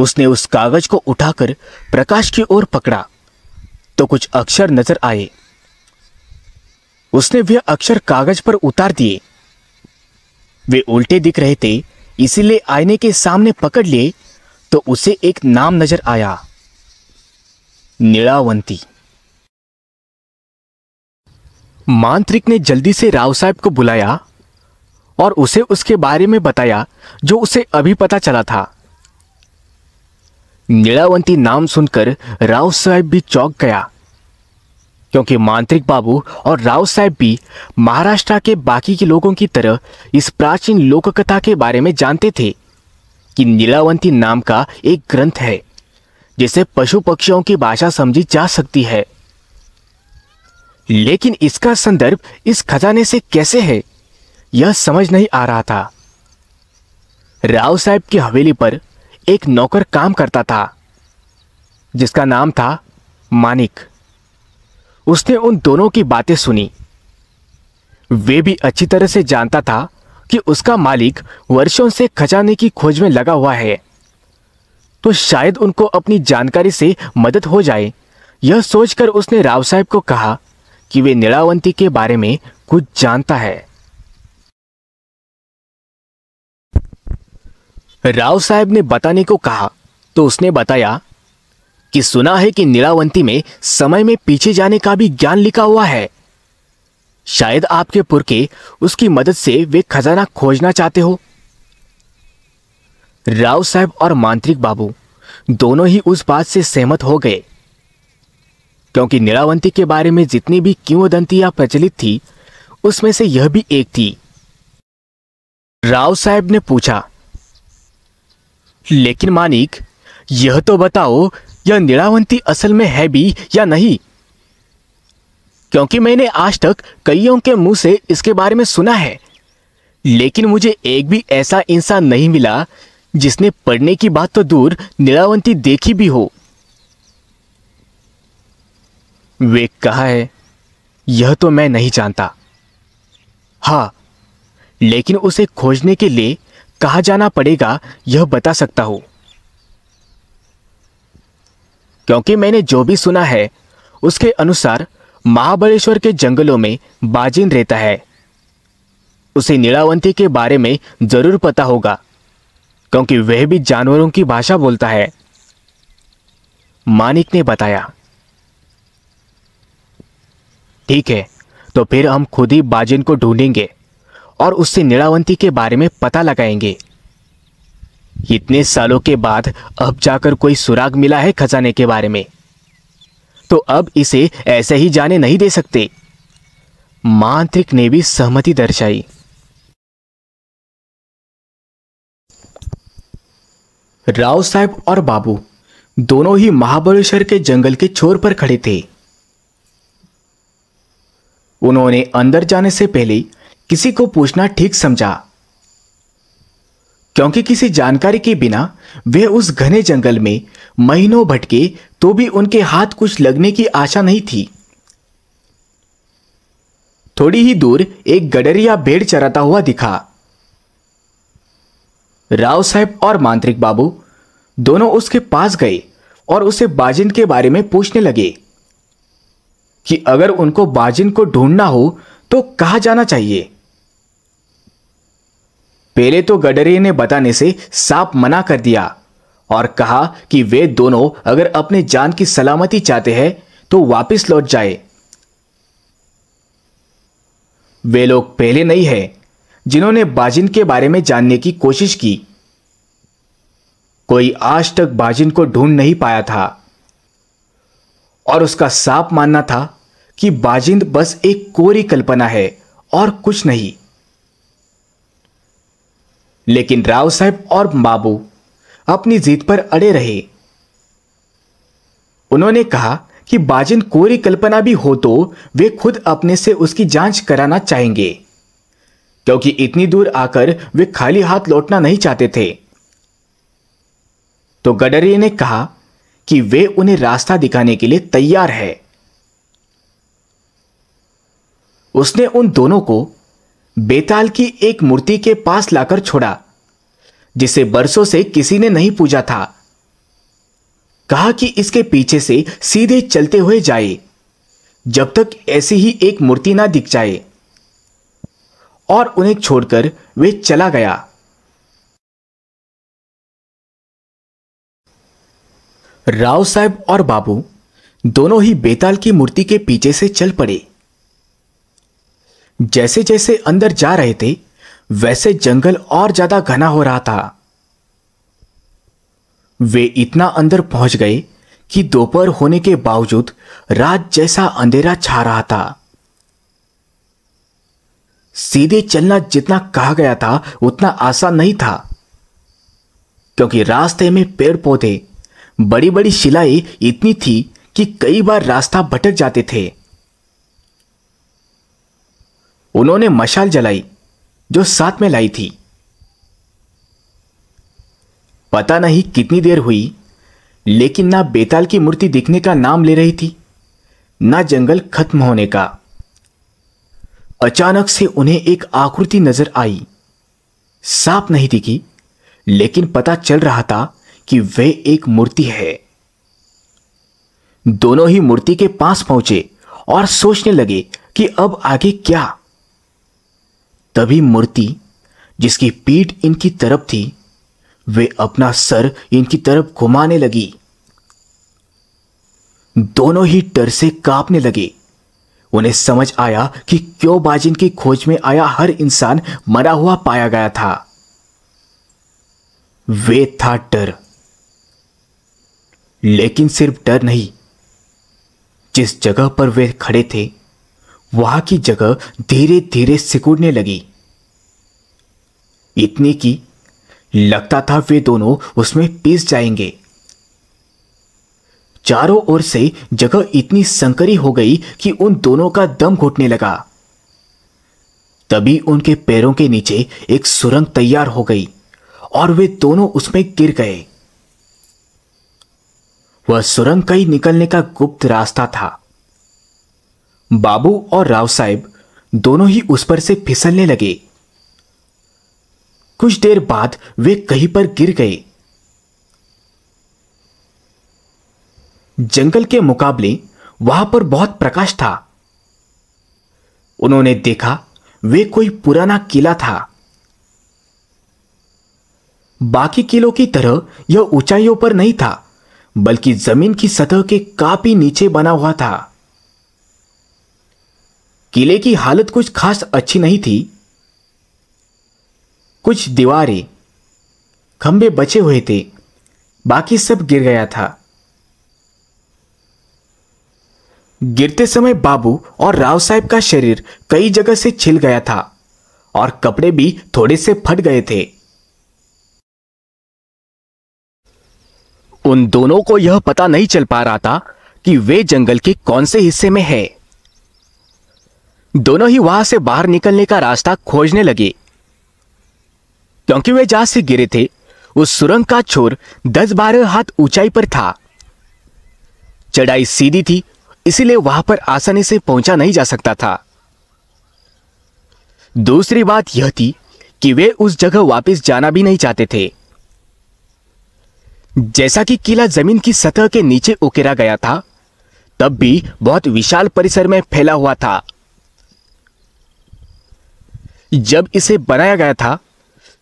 उसने उस कागज को उठाकर प्रकाश की ओर पकड़ा तो कुछ अक्षर नजर आए उसने वह अक्षर कागज पर उतार दिए वे उल्टे दिख रहे थे इसीलिए आईने के सामने पकड़ लिए तो उसे एक नाम नजर आया नीलावंती मांत्रिक ने जल्दी से राव साहब को बुलाया और उसे उसके बारे में बताया जो उसे अभी पता चला था नीलावंती नाम सुनकर राव साहब भी चौंक गया क्योंकि मांत्रिक बाबू और राव साहब भी महाराष्ट्र के बाकी के लोगों की तरह इस प्राचीन लोककथा के बारे में जानते थे कि नीलावंती नाम का एक ग्रंथ है जिसे पशु पक्षियों की भाषा समझी जा सकती है लेकिन इसका संदर्भ इस खजाने से कैसे है यह समझ नहीं आ रहा था राव साहब की हवेली पर एक नौकर काम करता था जिसका नाम था मानिक उसने उन दोनों की बातें सुनी वे भी अच्छी तरह से जानता था कि उसका मालिक वर्षों से खजाने की खोज में लगा हुआ है तो शायद उनको अपनी जानकारी से मदद हो जाए यह सोचकर उसने राव साहब को कहा कि वे निरावंती के बारे में कुछ जानता है राव साहब ने बताने को कहा तो उसने बताया कि सुना है कि नीलावंती में समय में पीछे जाने का भी ज्ञान लिखा हुआ है शायद आपके पुरके उसकी मदद से वे खजाना खोजना चाहते हो राव साहब और मांत्रिक बाबू दोनों ही उस बात से सहमत हो गए क्योंकि निरावंती के बारे में जितनी भी किंवदंतियां प्रचलित थी उसमें से यह भी एक थी राव साहब ने पूछा लेकिन मानिक यह तो बताओ यह निरावंती असल में है भी या नहीं क्योंकि मैंने आज तक कईयों के मुंह से इसके बारे में सुना है लेकिन मुझे एक भी ऐसा इंसान नहीं मिला जिसने पढ़ने की बात तो दूर निरावंती देखी भी हो वे कहा है यह तो मैं नहीं जानता हाँ लेकिन उसे खोजने के लिए कहा जाना पड़ेगा यह बता सकता हूं क्योंकि मैंने जो भी सुना है उसके अनुसार महाबलेश्वर के जंगलों में बाजिन रहता है उसे नीलावंती के बारे में जरूर पता होगा क्योंकि वह भी जानवरों की भाषा बोलता है मानिक ने बताया ठीक है तो फिर हम खुद ही बाजिन को ढूंढेंगे और उससे नीलावंती के बारे में पता लगाएंगे इतने सालों के बाद अब जाकर कोई सुराग मिला है खजाने के बारे में तो अब इसे ऐसे ही जाने नहीं दे सकते मांत्रिक ने भी सहमति दर्शाई राव साहब और बाबू दोनों ही महाबलेश्वर के जंगल के छोर पर खड़े थे उन्होंने अंदर जाने से पहले किसी को पूछना ठीक समझा क्योंकि किसी जानकारी के बिना वे उस घने जंगल में महीनों भटके तो भी उनके हाथ कुछ लगने की आशा नहीं थी थोड़ी ही दूर एक गडरिया भेड़ चराता हुआ दिखा राव साहब और मांत्रिक बाबू दोनों उसके पास गए और उसे बाजिन के बारे में पूछने लगे कि अगर उनको बाजिन को ढूंढना हो तो कहा जाना चाहिए पहले तो गडरिया ने बताने से साफ मना कर दिया और कहा कि वे दोनों अगर अपने जान की सलामती चाहते हैं तो वापस लौट जाए वे लोग पहले नहीं है जिन्होंने बाजिन के बारे में जानने की कोशिश की कोई आज तक बाजिन को ढूंढ नहीं पाया था और उसका साफ मानना था कि बाजिंद बस एक कोरी कल्पना है और कुछ नहीं लेकिन राव साहब और बाबू अपनी जीत पर अड़े रहे उन्होंने कहा कि बाजिन कोरी कल्पना भी हो तो वे खुद अपने से उसकी जांच कराना चाहेंगे क्योंकि इतनी दूर आकर वे खाली हाथ लौटना नहीं चाहते थे तो गडरिया ने कहा कि वे उन्हें रास्ता दिखाने के लिए तैयार है उसने उन दोनों को बेताल की एक मूर्ति के पास लाकर छोड़ा जिसे बरसों से किसी ने नहीं पूजा था कहा कि इसके पीछे से सीधे चलते हुए जाए जब तक ऐसी ही एक मूर्ति ना दिख जाए और उन्हें छोड़कर वे चला गया राव साहब और बाबू दोनों ही बेताल की मूर्ति के पीछे से चल पड़े जैसे जैसे अंदर जा रहे थे वैसे जंगल और ज्यादा घना हो रहा था वे इतना अंदर पहुंच गए कि दोपहर होने के बावजूद रात जैसा अंधेरा छा रहा था सीधे चलना जितना कहा गया था उतना आसान नहीं था क्योंकि रास्ते में पेड़ पौधे बड़ी बड़ी शिलाएं इतनी थी कि कई बार रास्ता भटक जाते थे उन्होंने मशाल जलाई जो साथ में लाई थी पता नहीं कितनी देर हुई लेकिन ना बेताल की मूर्ति दिखने का नाम ले रही थी ना जंगल खत्म होने का अचानक से उन्हें एक आकृति नजर आई साफ नहीं दिखी लेकिन पता चल रहा था कि वह एक मूर्ति है दोनों ही मूर्ति के पास पहुंचे और सोचने लगे कि अब आगे क्या तभी मूर्ति जिसकी पीठ इनकी तरफ थी वे अपना सर इनकी तरफ घुमाने लगी दोनों ही डर से कांपने लगे उन्हें समझ आया कि क्यों बाजिन की खोज में आया हर इंसान मरा हुआ पाया गया था वे था डर लेकिन सिर्फ डर नहीं जिस जगह पर वे खड़े थे वहां की जगह धीरे धीरे सिकुड़ने लगी इतनी की लगता था वे दोनों उसमें पीस जाएंगे चारों ओर से जगह इतनी संकरी हो गई कि उन दोनों का दम घुटने लगा तभी उनके पैरों के नीचे एक सुरंग तैयार हो गई और वे दोनों उसमें गिर गए वह सुरंग कई निकलने का गुप्त रास्ता था बाबू और राव साहेब दोनों ही उस पर से फिसलने लगे कुछ देर बाद वे कहीं पर गिर गए जंगल के मुकाबले वहां पर बहुत प्रकाश था उन्होंने देखा वे कोई पुराना किला था बाकी किलों की तरह यह ऊंचाइयों पर नहीं था बल्कि जमीन की सतह के काफी नीचे बना हुआ था किले की हालत कुछ खास अच्छी नहीं थी कुछ दीवारें खंबे बचे हुए थे बाकी सब गिर गया था गिरते समय बाबू और राव साहब का शरीर कई जगह से छिल गया था और कपड़े भी थोड़े से फट गए थे उन दोनों को यह पता नहीं चल पा रहा था कि वे जंगल के कौन से हिस्से में है दोनों ही वहां से बाहर निकलने का रास्ता खोजने लगे क्योंकि वे जहां से गिरे थे उस सुरंग का छोर दस बारह हाथ ऊंचाई पर था चढ़ाई सीधी थी इसीलिए वहां पर आसानी से पहुंचा नहीं जा सकता था दूसरी बात यह थी कि वे उस जगह वापस जाना भी नहीं चाहते थे जैसा कि किला जमीन की सतह के नीचे उकेरा गया था तब भी बहुत विशाल परिसर में फैला हुआ था जब इसे बनाया गया था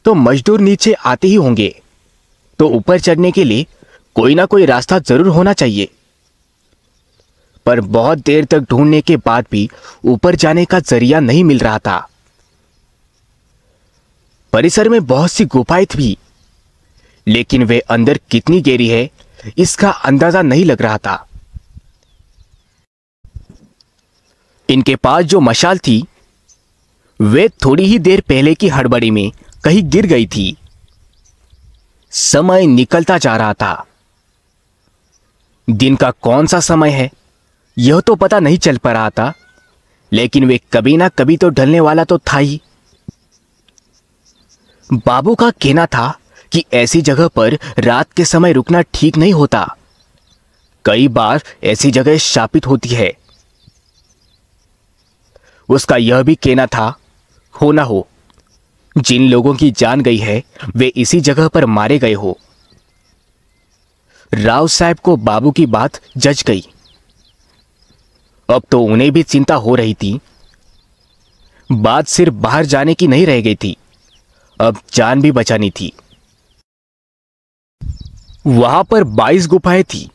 तो मजदूर नीचे आते ही होंगे तो ऊपर चढ़ने के लिए कोई ना कोई रास्ता जरूर होना चाहिए पर बहुत देर तक ढूंढने के बाद भी ऊपर जाने का जरिया नहीं मिल रहा था परिसर में बहुत सी गुफाएं थी लेकिन वे अंदर कितनी गहरी है इसका अंदाजा नहीं लग रहा था इनके पास जो मशाल थी वे थोड़ी ही देर पहले की हड़बड़ी में कहीं गिर गई थी समय निकलता जा रहा था दिन का कौन सा समय है यह तो पता नहीं चल पा रहा था लेकिन वे कभी ना कभी तो ढलने वाला तो था ही बाबू का कहना था कि ऐसी जगह पर रात के समय रुकना ठीक नहीं होता कई बार ऐसी जगह शापित होती है उसका यह भी कहना था हो ना हो जिन लोगों की जान गई है वे इसी जगह पर मारे गए हो राव साहब को बाबू की बात जज गई अब तो उन्हें भी चिंता हो रही थी बात सिर्फ बाहर जाने की नहीं रह गई थी अब जान भी बचानी थी वहां पर 22 गुफाएं थी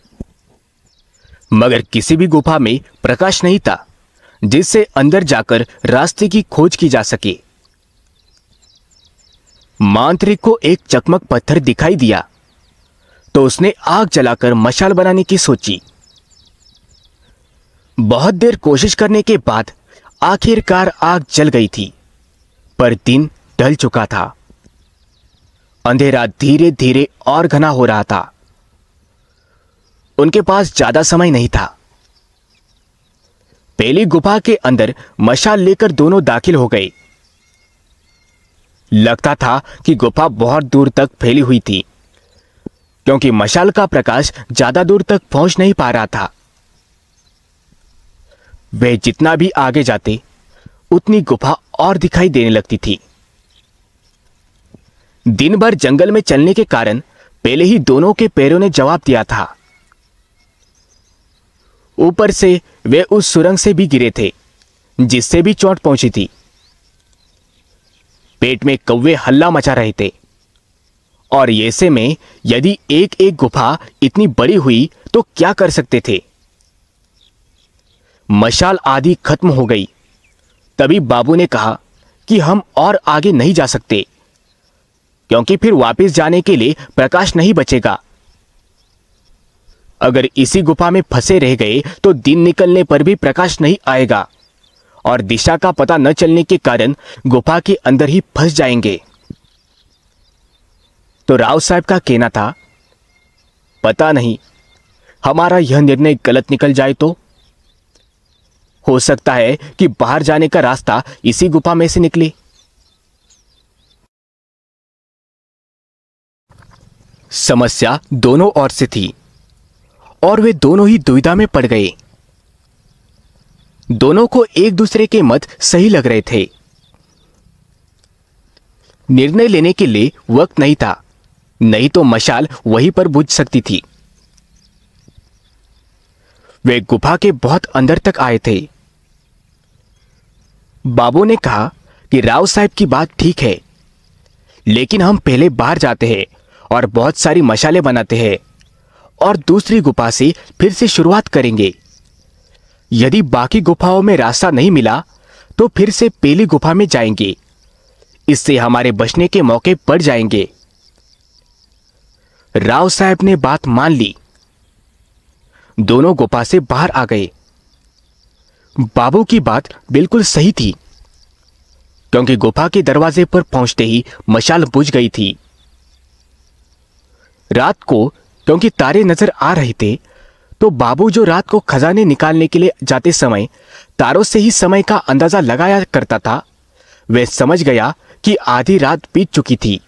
मगर किसी भी गुफा में प्रकाश नहीं था जिससे अंदर जाकर रास्ते की खोज की जा सके मांत्रिक को एक चकमक पत्थर दिखाई दिया तो उसने आग जलाकर मशाल बनाने की सोची बहुत देर कोशिश करने के बाद आखिरकार आग जल गई थी पर दिन ढल चुका था अंधेरा धीरे धीरे और घना हो रहा था उनके पास ज्यादा समय नहीं था पहली गुफा के अंदर मशाल लेकर दोनों दाखिल हो गए लगता था कि गुफा बहुत दूर तक फैली हुई थी क्योंकि मशाल का प्रकाश ज्यादा दूर तक पहुंच नहीं पा रहा था वे जितना भी आगे जाते उतनी गुफा और दिखाई देने लगती थी दिन भर जंगल में चलने के कारण पहले ही दोनों के पैरों ने जवाब दिया था ऊपर से वे उस सुरंग से भी गिरे थे जिससे भी चोट पहुंची थी पेट में कौवे हल्ला मचा रहे थे और ऐसे में यदि एक एक गुफा इतनी बड़ी हुई तो क्या कर सकते थे मशाल आदि खत्म हो गई तभी बाबू ने कहा कि हम और आगे नहीं जा सकते क्योंकि फिर वापस जाने के लिए प्रकाश नहीं बचेगा अगर इसी गुफा में फंसे रह गए तो दिन निकलने पर भी प्रकाश नहीं आएगा और दिशा का पता न चलने के कारण गुफा के अंदर ही फंस जाएंगे तो राव साहब का कहना था पता नहीं हमारा यह निर्णय गलत निकल जाए तो हो सकता है कि बाहर जाने का रास्ता इसी गुफा में से निकले समस्या दोनों ओर से थी और वे दोनों ही दुविधा में पड़ गए दोनों को एक दूसरे के मत सही लग रहे थे निर्णय लेने के लिए वक्त नहीं था नहीं तो मशाल वहीं पर बुझ सकती थी वे गुफा के बहुत अंदर तक आए थे बाबू ने कहा कि राव साहब की बात ठीक है लेकिन हम पहले बाहर जाते हैं और बहुत सारी मशाले बनाते हैं और दूसरी गुफा से फिर से शुरुआत करेंगे यदि बाकी गुफाओं में रास्ता नहीं मिला तो फिर से पहली गुफा में जाएंगे इससे हमारे बचने के मौके बढ़ जाएंगे राव साहब ने बात मान ली दोनों गुफा से बाहर आ गए बाबू की बात बिल्कुल सही थी क्योंकि गुफा के दरवाजे पर पहुंचते ही मशाल बुझ गई थी रात को क्योंकि तारे नजर आ रहे थे तो बाबू जो रात को खजाने निकालने के लिए जाते समय तारों से ही समय का अंदाजा लगाया करता था वह समझ गया कि आधी रात बीत चुकी थी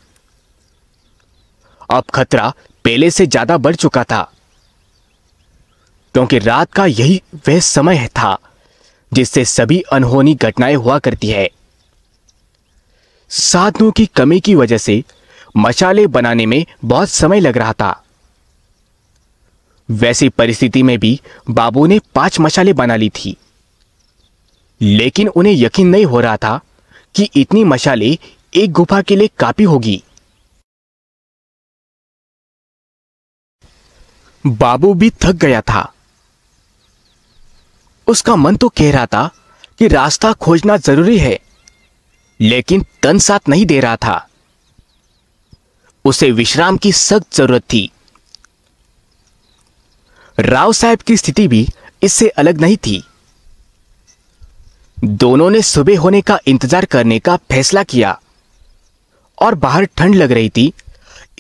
अब खतरा पहले से ज्यादा बढ़ चुका था क्योंकि रात का यही वह समय था जिससे सभी अनहोनी घटनाएं हुआ करती है साधनों की कमी की वजह से मशाले बनाने में बहुत समय लग रहा था वैसी परिस्थिति में भी बाबू ने पांच मशालें बना ली थी लेकिन उन्हें यकीन नहीं हो रहा था कि इतनी मशालें एक गुफा के लिए काफी होगी बाबू भी थक गया था उसका मन तो कह रहा था कि रास्ता खोजना जरूरी है लेकिन तन साथ नहीं दे रहा था उसे विश्राम की सख्त जरूरत थी राव साहब की स्थिति भी इससे अलग नहीं थी दोनों ने सुबह होने का इंतजार करने का फैसला किया और बाहर ठंड लग रही थी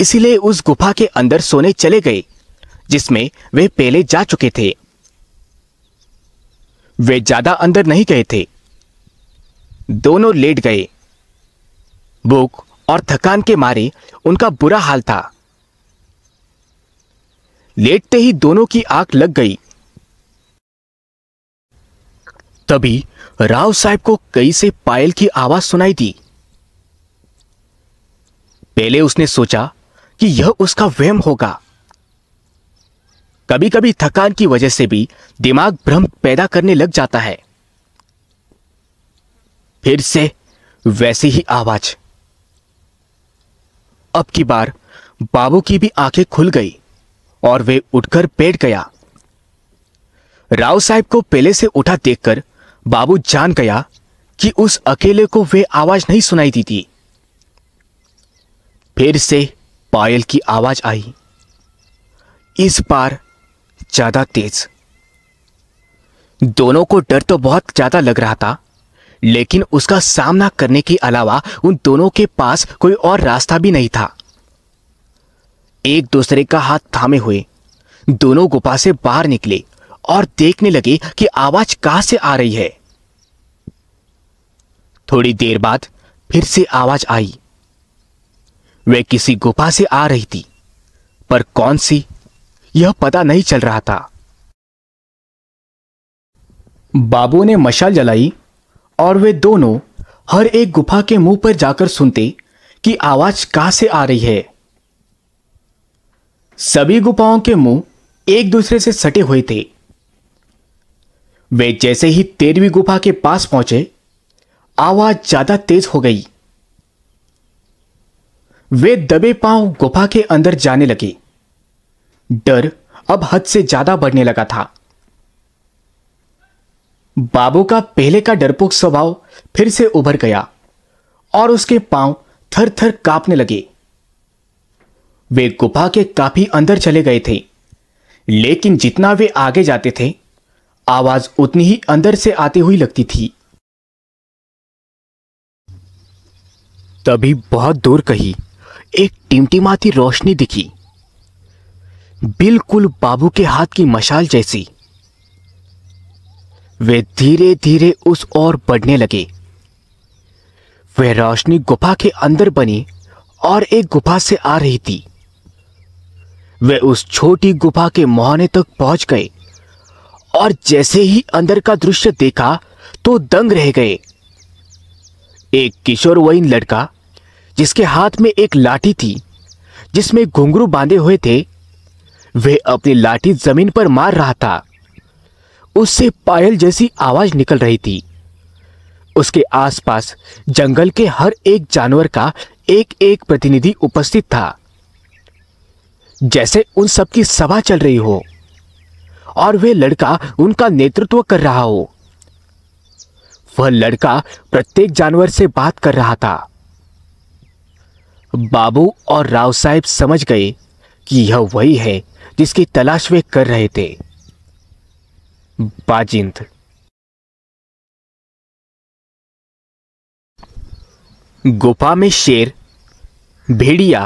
इसीलिए उस गुफा के अंदर सोने चले गए जिसमें वे पहले जा चुके थे वे ज्यादा अंदर नहीं गए थे दोनों लेट गए भूख और थकान के मारे उनका बुरा हाल था लेटते ही दोनों की आंख लग गई तभी राव साहब को कई से पायल की आवाज सुनाई दी पहले उसने सोचा कि यह उसका वहम होगा कभी कभी थकान की वजह से भी दिमाग भ्रम पैदा करने लग जाता है फिर से वैसी ही आवाज अब की बार बाबू की भी आंखें खुल गई और वे उठकर बैठ गया राव साहब को पहले से उठा देखकर बाबू जान गया कि उस अकेले को वे आवाज नहीं सुनाई दी थी फिर से पायल की आवाज आई इस बार ज्यादा तेज दोनों को डर तो बहुत ज्यादा लग रहा था लेकिन उसका सामना करने के अलावा उन दोनों के पास कोई और रास्ता भी नहीं था एक दूसरे का हाथ थामे हुए दोनों गुफा से बाहर निकले और देखने लगे कि आवाज कहां से आ रही है थोड़ी देर बाद फिर से आवाज आई वह किसी गुफा से आ रही थी पर कौन सी यह पता नहीं चल रहा था बाबू ने मशाल जलाई और वे दोनों हर एक गुफा के मुंह पर जाकर सुनते कि आवाज कहां से आ रही है सभी गुफाओं के मुंह एक दूसरे से सटे हुए थे वे जैसे ही तेरहवीं गुफा के पास पहुंचे आवाज ज्यादा तेज हो गई वे दबे पांव गुफा के अंदर जाने लगे डर अब हद से ज्यादा बढ़ने लगा था बाबू का पहले का डरपोक स्वभाव फिर से उभर गया और उसके पांव थर थर कांपने लगे वे गुफा के काफी अंदर चले गए थे लेकिन जितना वे आगे जाते थे आवाज उतनी ही अंदर से आती हुई लगती थी तभी बहुत दूर कहीं एक टिमटिमाती रोशनी दिखी बिल्कुल बाबू के हाथ की मशाल जैसी वे धीरे धीरे उस ओर बढ़ने लगे वह रोशनी गुफा के अंदर बनी और एक गुफा से आ रही थी वे उस छोटी गुफा के मुहाने तक पहुंच गए और जैसे ही अंदर का दृश्य देखा तो दंग रह गए एक किशोरवयीन लड़का जिसके हाथ में एक लाठी थी जिसमें घुंघरू बांधे हुए थे वह अपनी लाठी जमीन पर मार रहा था उससे पायल जैसी आवाज निकल रही थी उसके आसपास जंगल के हर एक जानवर का एक एक प्रतिनिधि उपस्थित था जैसे उन सब की सभा चल रही हो और वे लड़का उनका नेतृत्व कर रहा हो वह लड़का प्रत्येक जानवर से बात कर रहा था बाबू और राव साहेब समझ गए कि यह वही है जिसकी तलाश वे कर रहे थे बाजिंद गुफा में शेर भेड़िया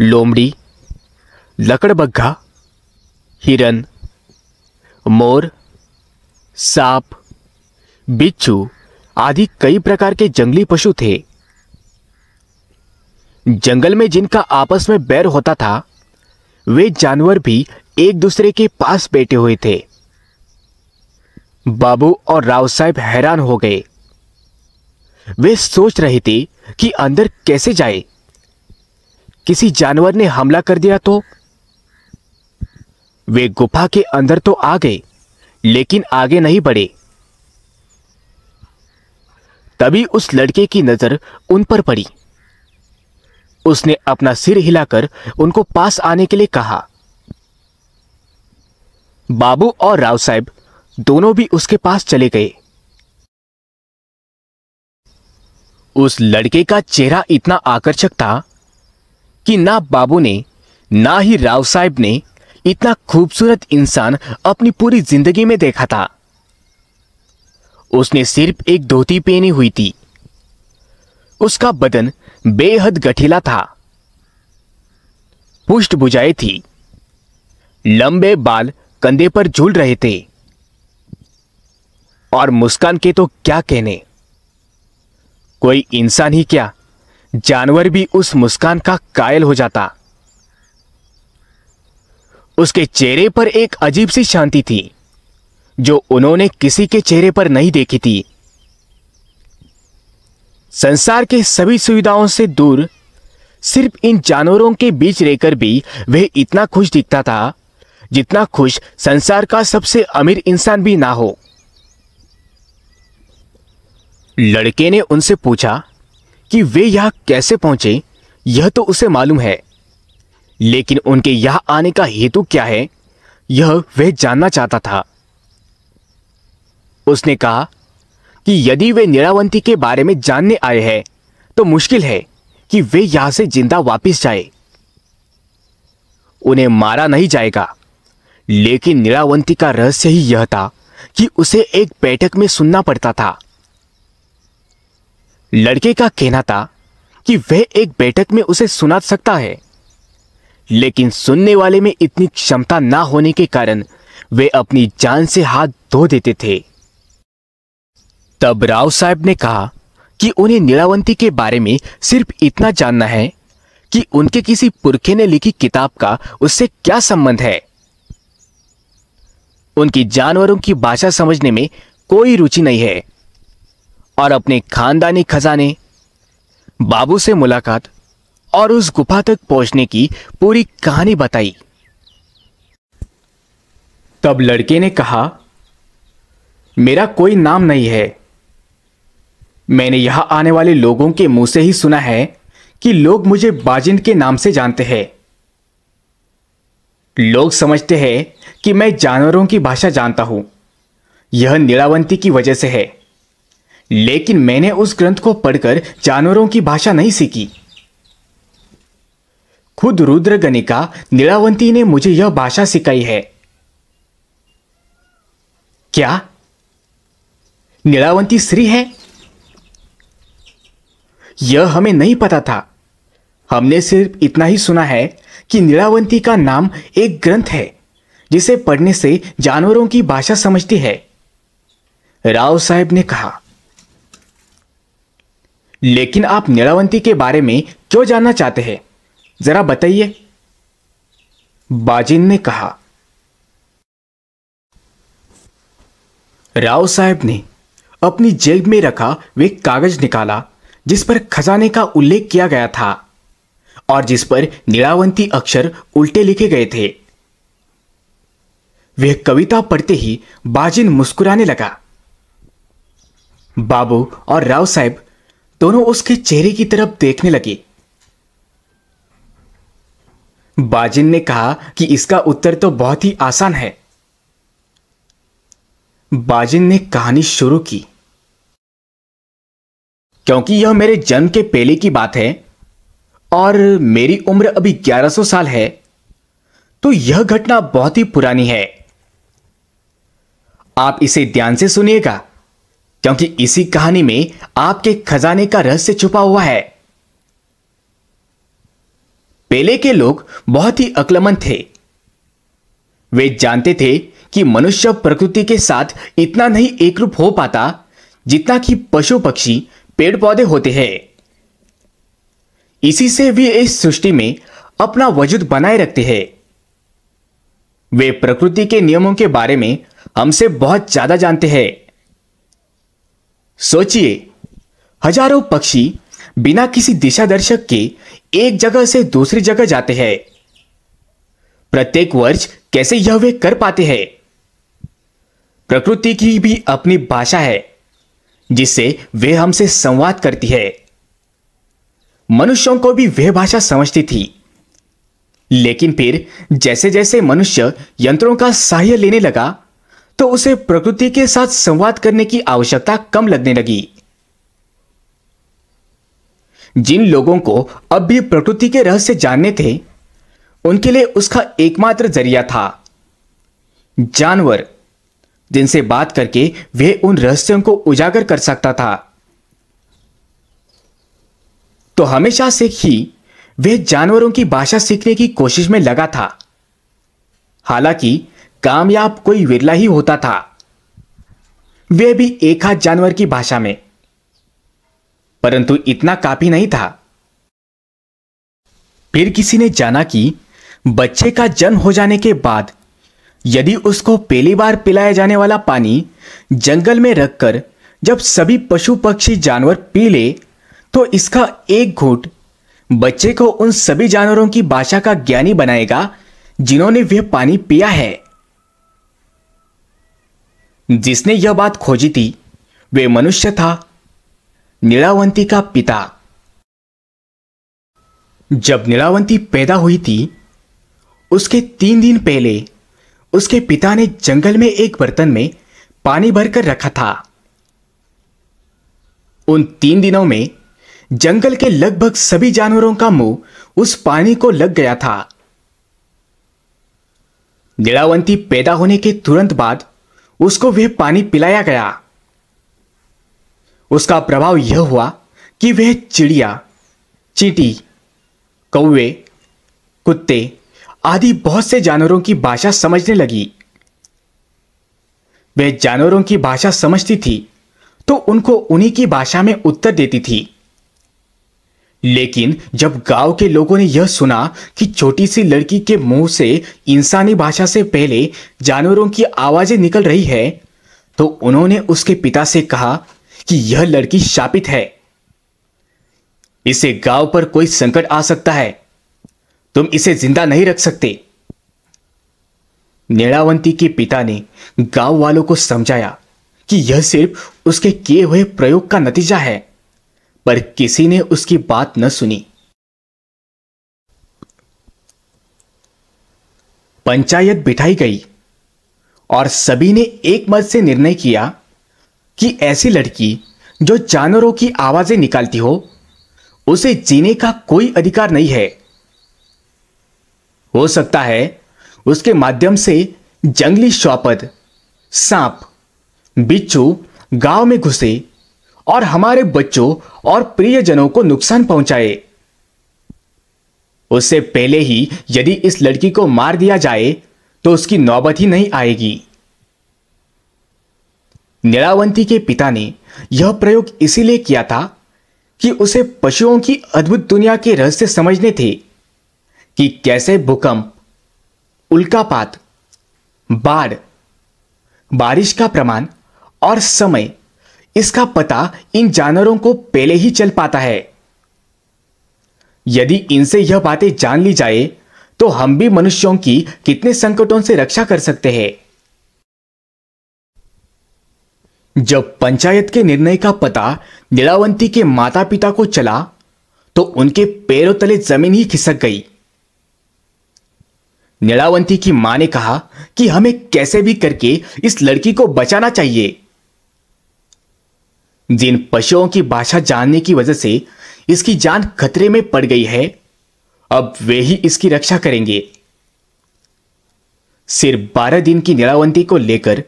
लोमड़ी लकड़बग्घा हिरन मोर सांप बिच्छू आदि कई प्रकार के जंगली पशु थे जंगल में जिनका आपस में बैर होता था वे जानवर भी एक दूसरे के पास बैठे हुए थे बाबू और राव साहब हैरान हो गए वे सोच रहे थे कि अंदर कैसे जाए किसी जानवर ने हमला कर दिया तो वे गुफा के अंदर तो आ गए लेकिन आगे नहीं बढ़े तभी उस लड़के की नजर उन पर पड़ी उसने अपना सिर हिलाकर उनको पास आने के लिए कहा बाबू और राव साहब दोनों भी उसके पास चले गए उस लड़के का चेहरा इतना आकर्षक था कि ना बाबू ने ना ही राव साहब ने इतना खूबसूरत इंसान अपनी पूरी जिंदगी में देखा था उसने सिर्फ एक धोती पहनी हुई थी उसका बदन बेहद गठीला था पुष्ट बुझाए थी लंबे बाल कंधे पर झूल रहे थे और मुस्कान के तो क्या कहने कोई इंसान ही क्या जानवर भी उस मुस्कान का कायल हो जाता उसके चेहरे पर एक अजीब सी शांति थी जो उन्होंने किसी के चेहरे पर नहीं देखी थी संसार के सभी सुविधाओं से दूर सिर्फ इन जानवरों के बीच रहकर भी वह इतना खुश दिखता था जितना खुश संसार का सबसे अमीर इंसान भी ना हो लड़के ने उनसे पूछा कि वे यहां कैसे पहुंचे यह तो उसे मालूम है लेकिन उनके यहाँ आने का हेतु क्या है यह वह जानना चाहता था उसने कहा कि यदि वे निरावंती के बारे में जानने आए हैं तो मुश्किल है कि वे यहां से जिंदा वापस जाए उन्हें मारा नहीं जाएगा लेकिन निरावंती का रहस्य ही यह था कि उसे एक बैठक में सुनना पड़ता था लड़के का कहना था कि वह एक बैठक में उसे सुना सकता है लेकिन सुनने वाले में इतनी क्षमता ना होने के कारण वे अपनी जान से हाथ धो देते थे तब राव साहब ने कहा कि उन्हें नीलावंती के बारे में सिर्फ इतना जानना है कि उनके किसी पुरखे ने लिखी किताब का उससे क्या संबंध है उनकी जानवरों की भाषा समझने में कोई रुचि नहीं है और अपने खानदानी खजाने बाबू से मुलाकात और उस गुफा तक पहुंचने की पूरी कहानी बताई तब लड़के ने कहा मेरा कोई नाम नहीं है मैंने यहां आने वाले लोगों के मुंह से ही सुना है कि लोग मुझे बाजिंद के नाम से जानते हैं लोग समझते हैं कि मैं जानवरों की भाषा जानता हूं यह नीलावंती की वजह से है लेकिन मैंने उस ग्रंथ को पढ़कर जानवरों की भाषा नहीं सीखी खुद रुद्र गणिका नीलावंती ने मुझे यह भाषा सिखाई है क्या नीलावंती श्री है यह हमें नहीं पता था हमने सिर्फ इतना ही सुना है कि नीलावंती का नाम एक ग्रंथ है जिसे पढ़ने से जानवरों की भाषा समझती है राव साहेब ने कहा लेकिन आप नीलावंती के बारे में क्यों जानना चाहते हैं जरा बताइए बाजिन ने कहा राव साहब ने अपनी जेब में रखा वे कागज निकाला जिस पर खजाने का उल्लेख किया गया था और जिस पर नीलावंती अक्षर उल्टे लिखे गए थे वह कविता पढ़ते ही बाजिन मुस्कुराने लगा बाबू और राव साहब दोनों उसके चेहरे की तरफ देखने लगे बाजिन ने कहा कि इसका उत्तर तो बहुत ही आसान है बाजिन ने कहानी शुरू की क्योंकि यह मेरे जन्म के पहले की बात है और मेरी उम्र अभी 1100 साल है तो यह घटना बहुत ही पुरानी है आप इसे ध्यान से सुनिएगा क्योंकि इसी कहानी में आपके खजाने का रहस्य छुपा हुआ है पेले के लोग बहुत ही अक्लमंद थे वे जानते थे कि मनुष्य प्रकृति के साथ इतना नहीं एक रूप हो पाता जितना कि पशु पक्षी पेड़ पौधे होते हैं इसी से वे इस सृष्टि में अपना वजूद बनाए रखते हैं वे प्रकृति के नियमों के बारे में हमसे बहुत ज्यादा जानते हैं सोचिए हजारों पक्षी बिना किसी दिशा दर्शक के एक जगह से दूसरी जगह जाते हैं प्रत्येक वर्ष कैसे यह वे कर पाते हैं प्रकृति की भी अपनी भाषा है जिससे वे हमसे संवाद करती है मनुष्यों को भी वह भाषा समझती थी लेकिन फिर जैसे जैसे मनुष्य यंत्रों का सहाय लेने लगा तो उसे प्रकृति के साथ संवाद करने की आवश्यकता कम लगने लगी जिन लोगों को अब भी प्रकृति के रहस्य जानने थे उनके लिए उसका एकमात्र जरिया था जानवर जिनसे बात करके वे उन रहस्यों को उजागर कर सकता था तो हमेशा से ही वह जानवरों की भाषा सीखने की कोशिश में लगा था हालांकि कामयाब कोई विरला ही होता था वह भी एक हाथ जानवर की भाषा में परंतु इतना काफी नहीं था फिर किसी ने जाना कि बच्चे का जन्म हो जाने के बाद यदि उसको पहली बार पिलाया जाने वाला पानी जंगल में रखकर जब सभी पशु पक्षी जानवर पी ले तो इसका एक घूट बच्चे को उन सभी जानवरों की भाषा का ज्ञानी बनाएगा जिन्होंने वह पानी पिया है जिसने यह बात खोजी थी वे मनुष्य था नीलावंती का पिता जब नीलावंती पैदा हुई थी उसके तीन दिन पहले उसके पिता ने जंगल में एक बर्तन में पानी भरकर रखा था उन तीन दिनों में जंगल के लगभग सभी जानवरों का मुंह उस पानी को लग गया था नीलावंती पैदा होने के तुरंत बाद उसको वह पानी पिलाया गया उसका प्रभाव यह हुआ कि वह चिड़िया चीटी कौवे कुत्ते आदि बहुत से जानवरों की भाषा समझने लगी वह जानवरों की भाषा समझती थी तो उनको उन्हीं की भाषा में उत्तर देती थी लेकिन जब गांव के लोगों ने यह सुना कि छोटी सी लड़की के मुंह से इंसानी भाषा से पहले जानवरों की आवाजें निकल रही है तो उन्होंने उसके पिता से कहा कि यह लड़की शापित है इसे गांव पर कोई संकट आ सकता है तुम इसे जिंदा नहीं रख सकते नेड़ावंती के पिता ने गांव वालों को समझाया कि यह सिर्फ उसके किए हुए प्रयोग का नतीजा है पर किसी ने उसकी बात न सुनी पंचायत बिठाई गई और सभी ने एक मत से निर्णय किया कि ऐसी लड़की जो जानवरों की आवाजें निकालती हो उसे जीने का कोई अधिकार नहीं है हो सकता है उसके माध्यम से जंगली शौपद सांप बिच्छू गांव में घुसे और हमारे बच्चों और प्रियजनों को नुकसान पहुंचाए उससे पहले ही यदि इस लड़की को मार दिया जाए तो उसकी नौबत ही नहीं आएगी निरावंती के पिता ने यह प्रयोग इसीलिए किया था कि उसे पशुओं की अद्भुत दुनिया के रहस्य समझने थे कि कैसे भूकंप उल्कापात बाढ़ बारिश का प्रमाण और समय इसका पता इन जानवरों को पहले ही चल पाता है यदि इनसे यह बातें जान ली जाए तो हम भी मनुष्यों की कितने संकटों से रक्षा कर सकते हैं जब पंचायत के निर्णय का पता लीलावंती के माता पिता को चला तो उनके पैरों तले जमीन ही खिसक गई नीलावंती की मां ने कहा कि हमें कैसे भी करके इस लड़की को बचाना चाहिए जिन पशुओं की भाषा जानने की वजह से इसकी जान खतरे में पड़ गई है अब वे ही इसकी रक्षा करेंगे सिर्फ बारह दिन की नीलावंती को लेकर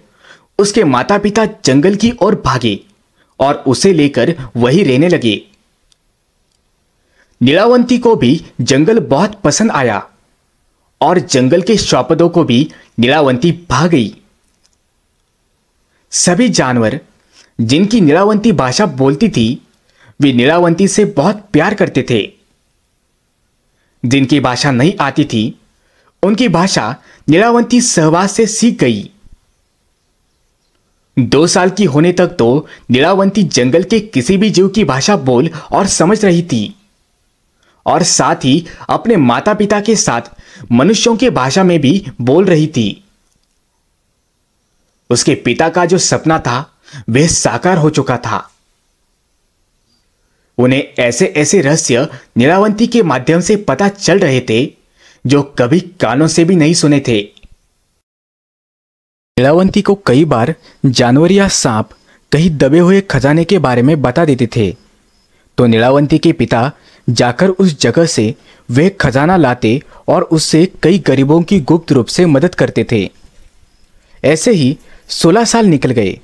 उसके माता पिता जंगल की ओर भागे और उसे लेकर वही रहने लगे नीलावंती को भी जंगल बहुत पसंद आया और जंगल के शौपदों को भी नीलावंती भाग गई सभी जानवर जिनकी नीलावंती भाषा बोलती थी वे नीलावंती से बहुत प्यार करते थे जिनकी भाषा नहीं आती थी उनकी भाषा नीलावंती सहवास से सीख गई दो साल की होने तक तो नीलावंती जंगल के किसी भी जीव की भाषा बोल और समझ रही थी और साथ ही अपने माता पिता के साथ मनुष्यों के भाषा में भी बोल रही थी उसके पिता का जो सपना था वह साकार हो चुका था उन्हें ऐसे ऐसे रहस्य नीलावंती के माध्यम से पता चल रहे थे जो कभी कानों से भी नहीं सुने थे लीलावंती को कई बार जानवर या सांप कहीं दबे हुए खजाने के बारे में बता देते थे तो नीलावंती के पिता जाकर उस जगह से वे खजाना लाते और उससे कई गरीबों की गुप्त रूप से मदद करते थे ऐसे ही सोलह साल निकल गए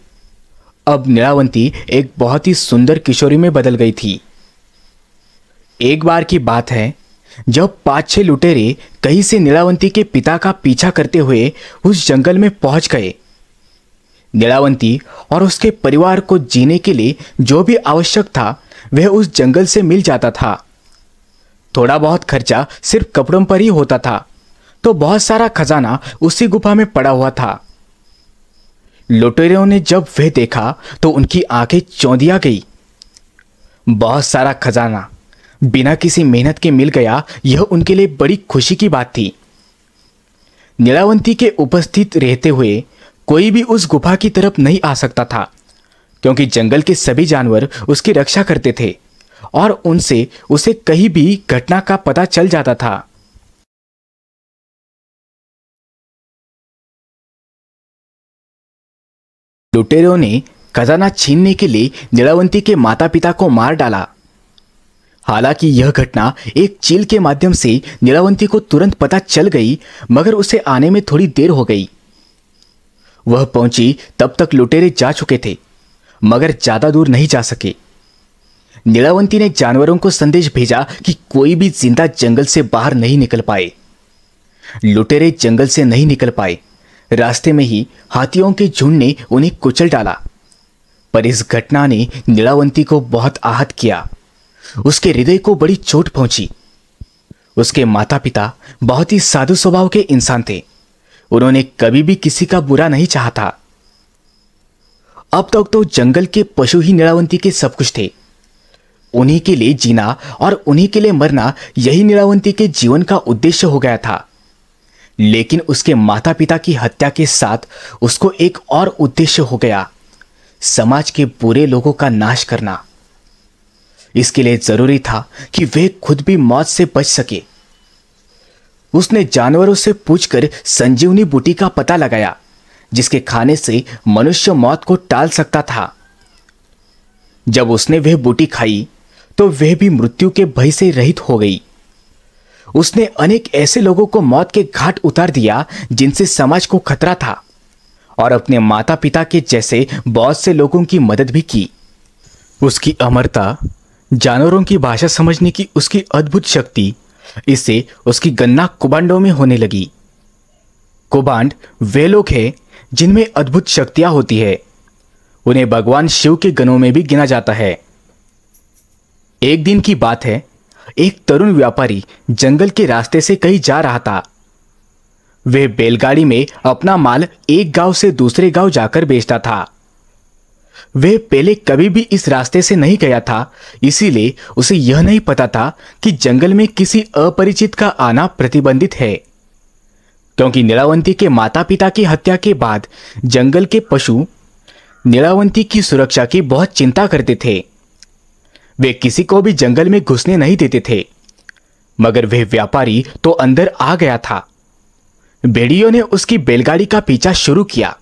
अब नीलावंती एक बहुत ही सुंदर किशोरी में बदल गई थी एक बार की बात है जब पांच छह लुटेरे कहीं से नीलावंती के पिता का पीछा करते हुए उस जंगल में पहुंच गए नीलावंती और उसके परिवार को जीने के लिए जो भी आवश्यक था वह उस जंगल से मिल जाता था थोड़ा बहुत खर्चा सिर्फ कपड़ों पर ही होता था तो बहुत सारा खजाना उसी गुफा में पड़ा हुआ था लुटेरों ने जब वह देखा तो उनकी आंखें चौंधिया गई बहुत सारा खजाना बिना किसी मेहनत के मिल गया यह उनके लिए बड़ी खुशी की बात थी नीलावंती के उपस्थित रहते हुए कोई भी उस गुफा की तरफ नहीं आ सकता था क्योंकि जंगल के सभी जानवर उसकी रक्षा करते थे और उनसे उसे कहीं भी घटना का पता चल जाता था लुटेरों ने खजाना छीनने के लिए नीलावंती के माता पिता को मार डाला हालांकि यह घटना एक चील के माध्यम से नीलावंती को तुरंत पता चल गई मगर उसे आने में थोड़ी देर हो गई वह पहुंची तब तक लुटेरे जा चुके थे मगर ज्यादा दूर नहीं जा सके नीलावंती ने जानवरों को संदेश भेजा कि कोई भी जिंदा जंगल से बाहर नहीं निकल पाए लुटेरे जंगल से नहीं निकल पाए रास्ते में ही हाथियों के झुंड ने उन्हें कुचल डाला पर इस घटना ने नीलावंती को बहुत आहत किया उसके हृदय को बड़ी चोट पहुंची उसके माता पिता बहुत ही साधु स्वभाव के इंसान थे उन्होंने कभी भी किसी का बुरा नहीं चाहा था अब तक तो जंगल के पशु ही निरावंती के सब कुछ थे उन्हीं के लिए जीना और उन्हीं के लिए मरना यही निरावंती के जीवन का उद्देश्य हो गया था लेकिन उसके माता पिता की हत्या के साथ उसको एक और उद्देश्य हो गया समाज के बुरे लोगों का नाश करना इसके लिए जरूरी था कि वे खुद भी मौत से बच सके उसने जानवरों से पूछकर संजीवनी बूटी का पता लगाया जिसके खाने से मनुष्य मौत को टाल सकता था जब उसने वह बूटी खाई तो वह भी मृत्यु के भय से रहित हो गई उसने अनेक ऐसे लोगों को मौत के घाट उतार दिया जिनसे समाज को खतरा था और अपने माता पिता के जैसे बहुत से लोगों की मदद भी की उसकी अमरता जानवरों की भाषा समझने की उसकी अद्भुत शक्ति इससे उसकी गणना कुबांडों में होने लगी कुबांड वे लोग हैं जिनमें अद्भुत शक्तियां होती है उन्हें भगवान शिव के गणों में भी गिना जाता है एक दिन की बात है एक तरुण व्यापारी जंगल के रास्ते से कहीं जा रहा था वह बैलगाड़ी में अपना माल एक गांव से दूसरे गांव जाकर बेचता था वह पहले कभी भी इस रास्ते से नहीं गया था इसीलिए उसे यह नहीं पता था कि जंगल में किसी अपरिचित का आना प्रतिबंधित है क्योंकि नीलावंती के माता पिता की हत्या के बाद जंगल के पशु नीलावंती की सुरक्षा की बहुत चिंता करते थे वे किसी को भी जंगल में घुसने नहीं देते थे मगर वह व्यापारी तो अंदर आ गया था बेड़ियों ने उसकी बैलगाड़ी का पीछा शुरू किया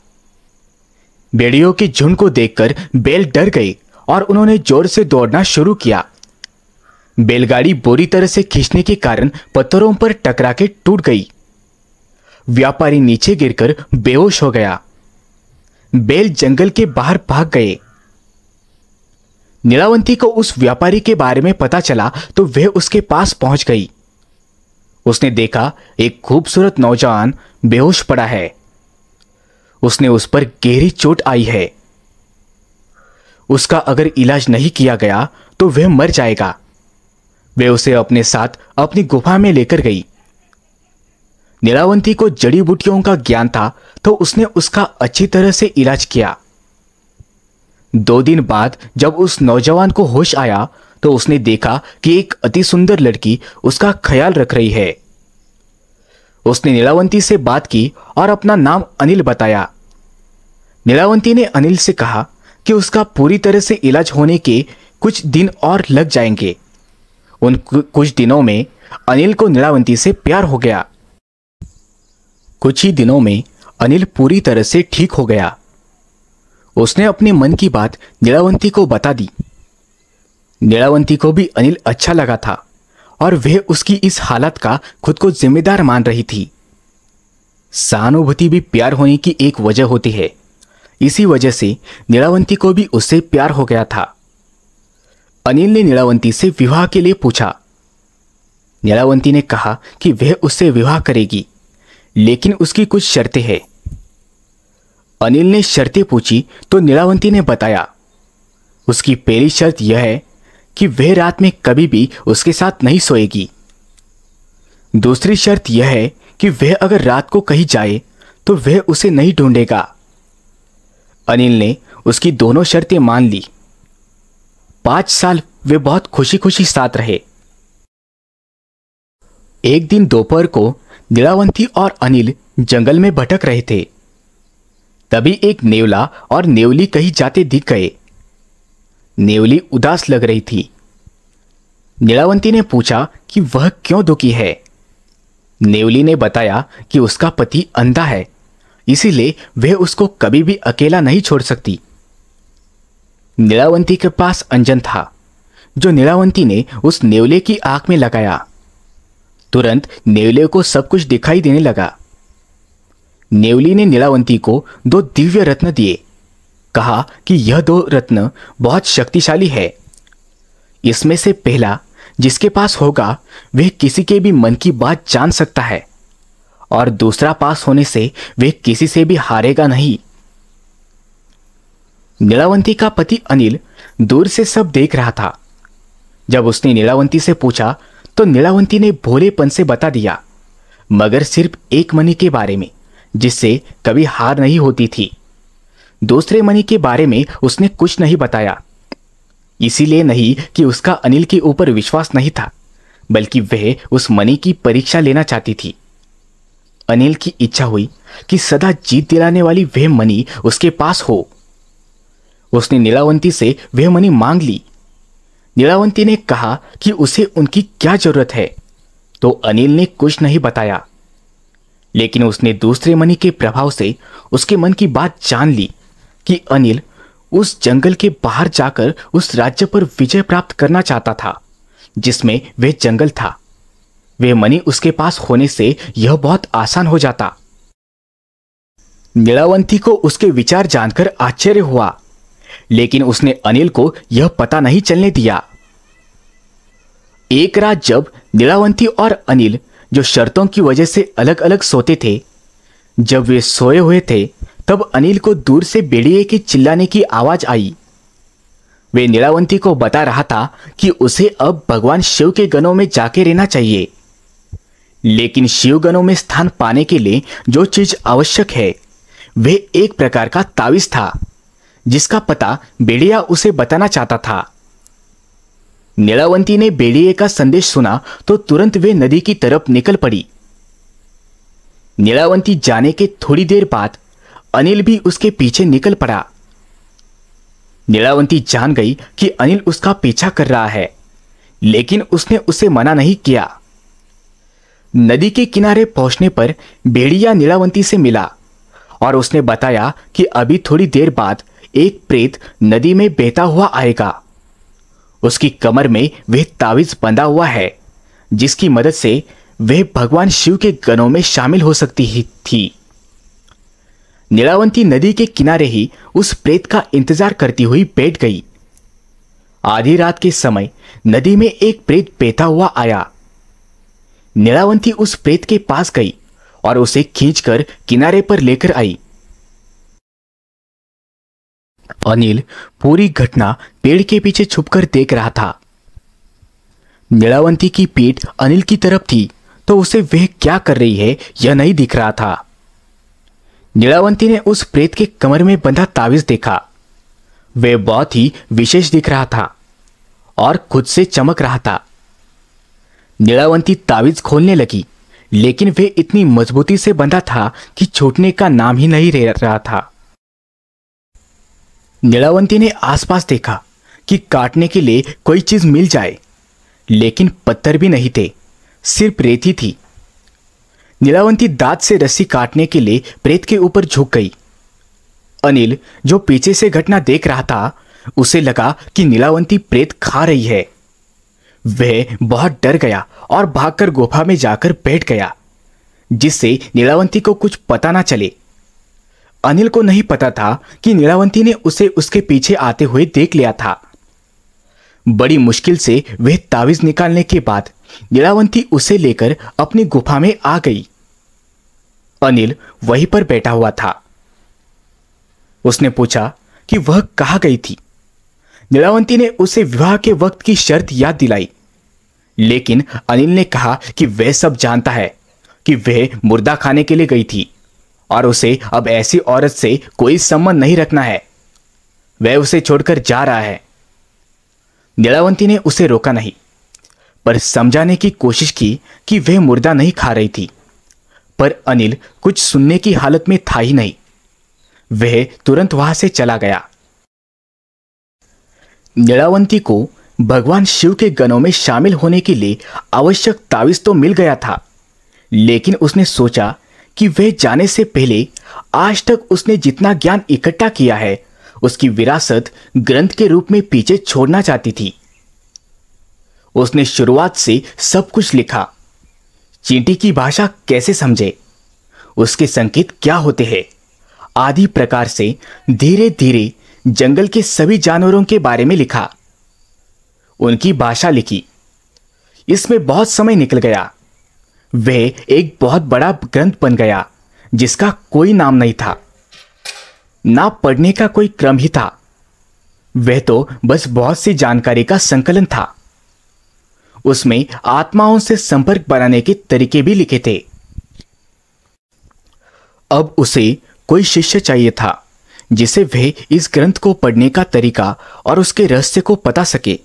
बेड़ियों की झुंड को देखकर बेल डर गई और उन्होंने जोर से दौड़ना शुरू किया बैलगाड़ी बुरी तरह से खींचने के कारण पत्थरों पर टकरा के टूट गई व्यापारी नीचे गिरकर बेहोश हो गया बेल जंगल के बाहर भाग गए नीलावंती को उस व्यापारी के बारे में पता चला तो वह उसके पास पहुंच गई उसने देखा एक खूबसूरत नौजवान बेहोश पड़ा है उसने उस पर गहरी चोट आई है उसका अगर इलाज नहीं किया गया तो वह मर जाएगा वे उसे अपने साथ अपनी गुफा में लेकर गई नीलावंती को जड़ी बूटियों का ज्ञान था तो उसने उसका अच्छी तरह से इलाज किया दो दिन बाद जब उस नौजवान को होश आया तो उसने देखा कि एक अति सुंदर लड़की उसका ख्याल रख रही है उसने नीलावंती से बात की और अपना नाम अनिल बताया नीलावंती ने अनिल से कहा कि उसका पूरी तरह से इलाज होने के कुछ दिन और लग जाएंगे उन कुछ दिनों में अनिल को नीलावंती से प्यार हो गया कुछ ही दिनों में अनिल पूरी तरह से ठीक हो गया उसने अपने मन की बात नीलावंती को बता दी नीलावंती को भी अनिल अच्छा लगा था और वह उसकी इस हालत का खुद को जिम्मेदार मान रही थी सहानुभूति भी प्यार होने की एक वजह होती है इसी वजह से नीलावंती को भी उससे प्यार हो गया था अनिल ने नीलावंती से विवाह के लिए पूछा नीलावंती ने कहा कि वह उससे विवाह करेगी लेकिन उसकी कुछ शर्तें हैं अनिल ने शर्तें पूछी तो नीलावंती ने बताया उसकी पहली शर्त यह है कि वह रात में कभी भी उसके साथ नहीं सोएगी दूसरी शर्त यह है कि वह अगर रात को कहीं जाए तो वह उसे नहीं ढूंढेगा अनिल ने उसकी दोनों शर्तें मान ली पांच साल वे बहुत खुशी खुशी साथ रहे एक दिन दोपहर को नीलावंती और अनिल जंगल में भटक रहे थे तभी एक नेवला और नेवली कहीं जाते दिख गए नेवली उदास लग रही थी नीलावंती ने पूछा कि वह क्यों दुखी है नेवली ने बताया कि उसका पति अंधा है इसीलिए वह उसको कभी भी अकेला नहीं छोड़ सकती नीलावंती के पास अंजन था जो नीलावंती ने उस नेवले की आंख में लगाया तुरंत नेवले को सब कुछ दिखाई देने लगा नेवली ने नीलावंती को दो दिव्य रत्न दिए कहा कि यह दो रत्न बहुत शक्तिशाली है इसमें से पहला जिसके पास होगा वह किसी के भी मन की बात जान सकता है और दूसरा पास होने से वह किसी से भी हारेगा नहीं नीलावंती का पति अनिल दूर से सब देख रहा था जब उसने नीलावंती से पूछा तो नीलावंती ने भोलेपन से बता दिया मगर सिर्फ एक मनी के बारे में जिससे कभी हार नहीं होती थी दूसरे मनी के बारे में उसने कुछ नहीं बताया इसीलिए नहीं कि उसका अनिल के ऊपर विश्वास नहीं था बल्कि वह उस मनी की परीक्षा लेना चाहती थी अनिल की इच्छा हुई कि सदा जीत दिलाने वाली वह मनी उसके पास हो उसने नीलावंती से वह मनी मांग ली नीलावंती ने कहा कि उसे उनकी क्या जरूरत है तो अनिल ने कुछ नहीं बताया लेकिन उसने दूसरे मनी के प्रभाव से उसके मन की बात जान ली कि अनिल उस जंगल के बाहर जाकर उस राज्य पर विजय प्राप्त करना चाहता था जिसमें वह जंगल था वे मनी उसके पास होने से यह बहुत आसान हो जाता नीलावंती को उसके विचार जानकर आश्चर्य हुआ लेकिन उसने अनिल को यह पता नहीं चलने दिया एक रात जब नीलावंती और अनिल जो शर्तों की वजह से अलग अलग सोते थे जब वे सोए हुए थे तब अनिल को दूर से बेड़िए के चिल्लाने की आवाज आई वे नीलावंती को बता रहा था कि उसे अब भगवान शिव के गणों में जाके रहना चाहिए लेकिन शिव गणों में स्थान पाने के लिए जो चीज आवश्यक है वे एक प्रकार का ताविस था जिसका पता बेड़िया उसे बताना चाहता था नीलावंती ने बेड़िए का संदेश सुना तो तुरंत वे नदी की तरफ निकल पड़ी नीलावंती जाने के थोड़ी देर बाद अनिल भी उसके पीछे निकल पड़ा नीलावंती जान गई कि अनिल उसका पीछा कर रहा है लेकिन उसने उसे मना नहीं किया नदी के किनारे पहुंचने पर भेड़िया नीलावंती से मिला और उसने बताया कि अभी थोड़ी देर बाद एक प्रेत नदी में बहता हुआ आएगा उसकी कमर में वह ताविज बंधा हुआ है जिसकी मदद से वह भगवान शिव के गणों में शामिल हो सकती ही थी नीलावंती नदी के किनारे ही उस प्रेत का इंतजार करती हुई बैठ गई आधी रात के समय नदी में एक प्रेत बेता हुआ आया नीलावंती उस प्रेत के पास गई और उसे खींचकर किनारे पर लेकर आई अनिल पूरी घटना पेड़ के पीछे छुपकर देख रहा था नीलावंती की पीठ अनिल की तरफ थी तो उसे वह क्या कर रही है यह नहीं दिख रहा था नीलावंती ने उस प्रेत के कमर में बंधा ताविज देखा वे बहुत ही विशेष दिख रहा था और खुद से चमक रहा था नीलावंती ताविज खोलने लगी लेकिन वे इतनी मजबूती से बंधा था कि छूटने का नाम ही नहीं रह रहा था नीलावंती ने आसपास देखा कि काटने के लिए कोई चीज मिल जाए लेकिन पत्थर भी नहीं थे सिर्फ रेती थी नीलावंती दांत से रस्सी काटने के लिए प्रेत के ऊपर झुक गई अनिल जो पीछे से घटना देख रहा था उसे लगा कि नीलावंती प्रेत खा रही है वह बहुत डर गया और भागकर गुफा में जाकर बैठ गया जिससे नीलावंती को कुछ पता ना चले अनिल को नहीं पता था कि नीलावंती ने उसे उसके पीछे आते हुए देख लिया था बड़ी मुश्किल से वह तावीज निकालने के बाद नीलावंती उसे लेकर अपनी गुफा में आ गई अनिल वहीं पर बैठा हुआ था उसने पूछा कि वह कहा गई थी नीलावंती ने उसे विवाह के वक्त की शर्त याद दिलाई लेकिन अनिल ने कहा कि वह सब जानता है कि वह मुर्दा खाने के लिए गई थी और उसे अब ऐसी औरत से कोई संबंध नहीं रखना है वह उसे छोड़कर जा रहा है नीलावंती ने उसे रोका नहीं पर समझाने की कोशिश की कि वह मुर्दा नहीं खा रही थी पर अनिल कुछ सुनने की हालत में था ही नहीं वह तुरंत वहां से चला गया नीलावंती को भगवान शिव के गणों में शामिल होने के लिए आवश्यक तावीज तो मिल गया था लेकिन उसने सोचा कि वह जाने से पहले आज तक उसने जितना ज्ञान इकट्ठा किया है उसकी विरासत ग्रंथ के रूप में पीछे छोड़ना चाहती थी उसने शुरुआत से सब कुछ लिखा चींटी की भाषा कैसे समझे उसके संकेत क्या होते हैं आदि प्रकार से धीरे धीरे जंगल के सभी जानवरों के बारे में लिखा उनकी भाषा लिखी इसमें बहुत समय निकल गया वह एक बहुत बड़ा ग्रंथ बन गया जिसका कोई नाम नहीं था ना पढ़ने का कोई क्रम ही था वह तो बस बहुत सी जानकारी का संकलन था उसमें आत्माओं से संपर्क बनाने के तरीके भी लिखे थे अब उसे कोई शिष्य चाहिए था जिसे वह इस ग्रंथ को पढ़ने का तरीका और उसके रहस्य को बता सके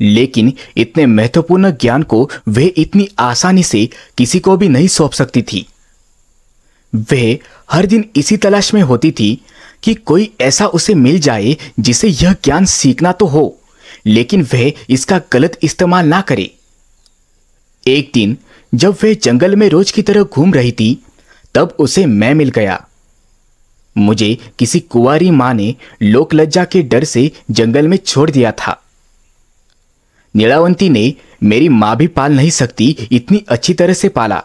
लेकिन इतने महत्वपूर्ण ज्ञान को वह इतनी आसानी से किसी को भी नहीं सौंप सकती थी वह हर दिन इसी तलाश में होती थी कि कोई ऐसा उसे मिल जाए जिसे यह ज्ञान सीखना तो हो लेकिन वह इसका गलत इस्तेमाल ना करे एक दिन जब वह जंगल में रोज की तरह घूम रही थी तब उसे मैं मिल गया मुझे किसी कुंवारी माँ ने लोक लज्जा के डर से जंगल में छोड़ दिया था नीलावंती ने मेरी माँ भी पाल नहीं सकती इतनी अच्छी तरह से पाला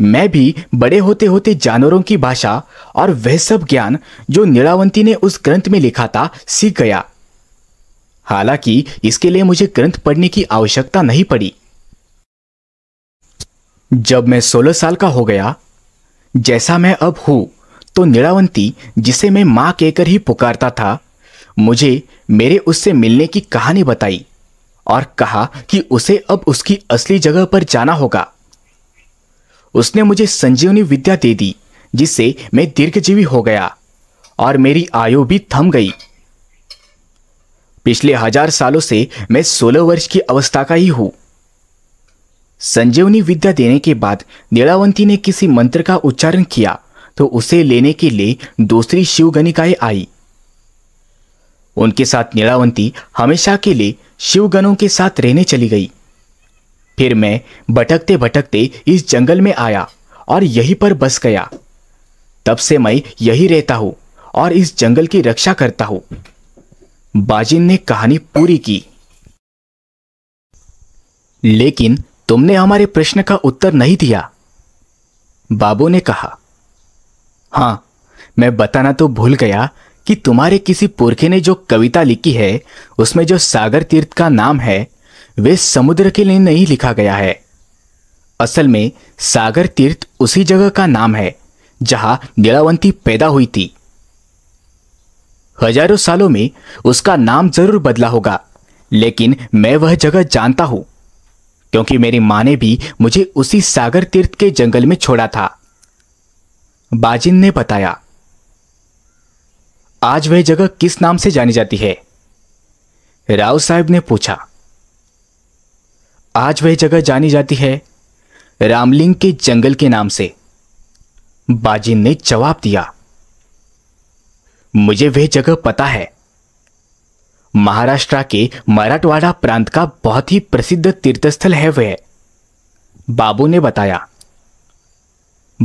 मैं भी बड़े होते होते जानवरों की भाषा और वह सब ज्ञान जो नीलावंती ने उस ग्रंथ में लिखा था सीख गया हालांकि इसके लिए मुझे ग्रंथ पढ़ने की आवश्यकता नहीं पड़ी जब मैं 16 साल का हो गया जैसा मैं अब हूं तो निरावंती जिसे मैं मां कहकर ही पुकारता था मुझे मेरे उससे मिलने की कहानी बताई और कहा कि उसे अब उसकी असली जगह पर जाना होगा उसने मुझे संजीवनी विद्या दे दी जिससे मैं दीर्घजीवी हो गया और मेरी आयु भी थम गई पिछले हजार सालों से मैं सोलह वर्ष की अवस्था का ही हूं संजीवनी विद्या देने के बाद नीलावंती ने किसी मंत्र का उच्चारण किया तो उसे लेने के लिए दूसरी शिवगणिकाएं आई उनके साथ नीलावंती हमेशा के लिए शिवगणों के साथ रहने चली गई फिर मैं भटकते भटकते इस जंगल में आया और यहीं पर बस गया तब से मैं यही रहता हूं और इस जंगल की रक्षा करता हूं बाजिन ने कहानी पूरी की लेकिन तुमने हमारे प्रश्न का उत्तर नहीं दिया बाबू ने कहा हां मैं बताना तो भूल गया कि तुम्हारे किसी पुरखे ने जो कविता लिखी है उसमें जो सागर तीर्थ का नाम है वे समुद्र के लिए नहीं लिखा गया है असल में सागर तीर्थ उसी जगह का नाम है जहां नीलावंती पैदा हुई थी हजारों सालों में उसका नाम जरूर बदला होगा लेकिन मैं वह जगह जानता हूं क्योंकि मेरी मां ने भी मुझे उसी सागर तीर्थ के जंगल में छोड़ा था बाजिन ने बताया आज वह जगह किस नाम से जानी जाती है राव साहब ने पूछा आज वह जगह जानी जाती है रामलिंग के जंगल के नाम से बाजिन ने जवाब दिया मुझे वह जगह पता है महाराष्ट्र के मराठवाड़ा प्रांत का बहुत ही प्रसिद्ध तीर्थस्थल है वह बाबू ने बताया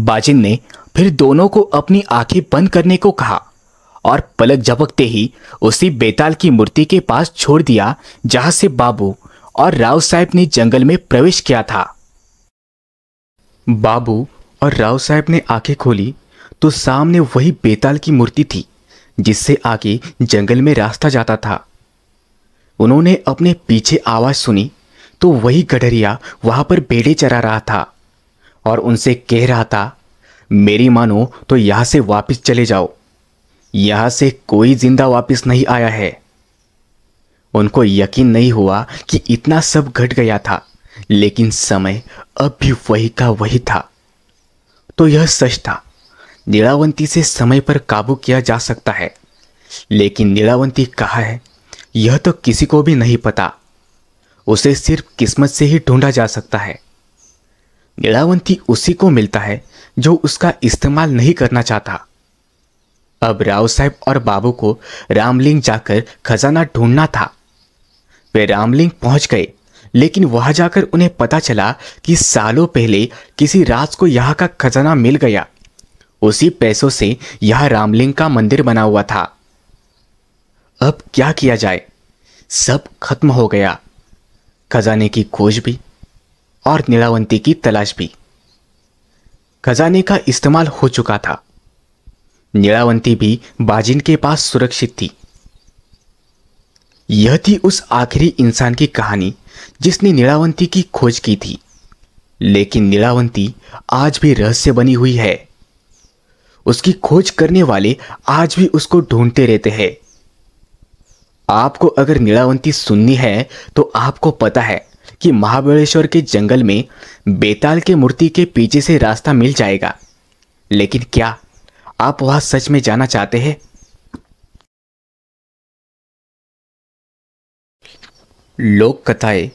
बाजिन ने फिर दोनों को अपनी आंखें बंद करने को कहा और पलक झपकते ही उसी बेताल की मूर्ति के पास छोड़ दिया जहां से बाबू और राव साहब ने जंगल में प्रवेश किया था बाबू और राव साहब ने आंखें खोली तो सामने वही बेताल की मूर्ति थी जिससे आगे जंगल में रास्ता जाता था उन्होंने अपने पीछे आवाज़ सुनी तो वही गडरिया वहां पर बेड़े चरा रहा था और उनसे कह रहा था मेरी मानो तो यहां से वापस चले जाओ यहां से कोई जिंदा वापस नहीं आया है उनको यकीन नहीं हुआ कि इतना सब घट गया था लेकिन समय अब भी वही का वही था तो यह सच था नीलावंती से समय पर काबू किया जा सकता है लेकिन नीलावंती कहा है यह तो किसी को भी नहीं पता उसे सिर्फ किस्मत से ही ढूंढा जा सकता है नीलावंती उसी को मिलता है जो उसका इस्तेमाल नहीं करना चाहता अब राव साहब और बाबू को रामलिंग जाकर खजाना ढूंढना था वे रामलिंग पहुंच गए लेकिन वहां जाकर उन्हें पता चला कि सालों पहले किसी राज को यहां का खजाना मिल गया उसी पैसों से यह रामलिंग का मंदिर बना हुआ था अब क्या किया जाए सब खत्म हो गया खजाने की खोज भी और नीलावंती की तलाश भी खजाने का इस्तेमाल हो चुका था नीलावंती भी बाजिन के पास सुरक्षित थी यह थी उस आखिरी इंसान की कहानी जिसने नीलावंती की खोज की थी लेकिन नीलावंती आज भी रहस्य बनी हुई है उसकी खोज करने वाले आज भी उसको ढूंढते रहते हैं आपको अगर नीलावंती सुननी है तो आपको पता है कि महाबलेश्वर के जंगल में बेताल के मूर्ति के पीछे से रास्ता मिल जाएगा लेकिन क्या आप वहां सच में जाना चाहते हैं लोक कथाएं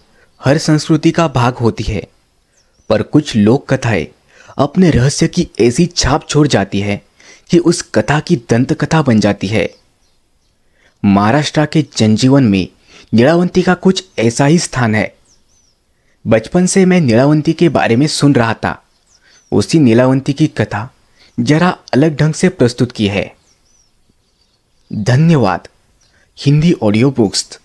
हर संस्कृति का भाग होती है पर कुछ लोक कथाएं अपने रहस्य की ऐसी छाप छोड़ जाती है कि उस कथा की दंत कथा बन जाती है महाराष्ट्र के जनजीवन में नीलावंती का कुछ ऐसा ही स्थान है बचपन से मैं नीलावंती के बारे में सुन रहा था उसी नीलावंती की कथा जरा अलग ढंग से प्रस्तुत की है धन्यवाद हिंदी ऑडियो बुक्स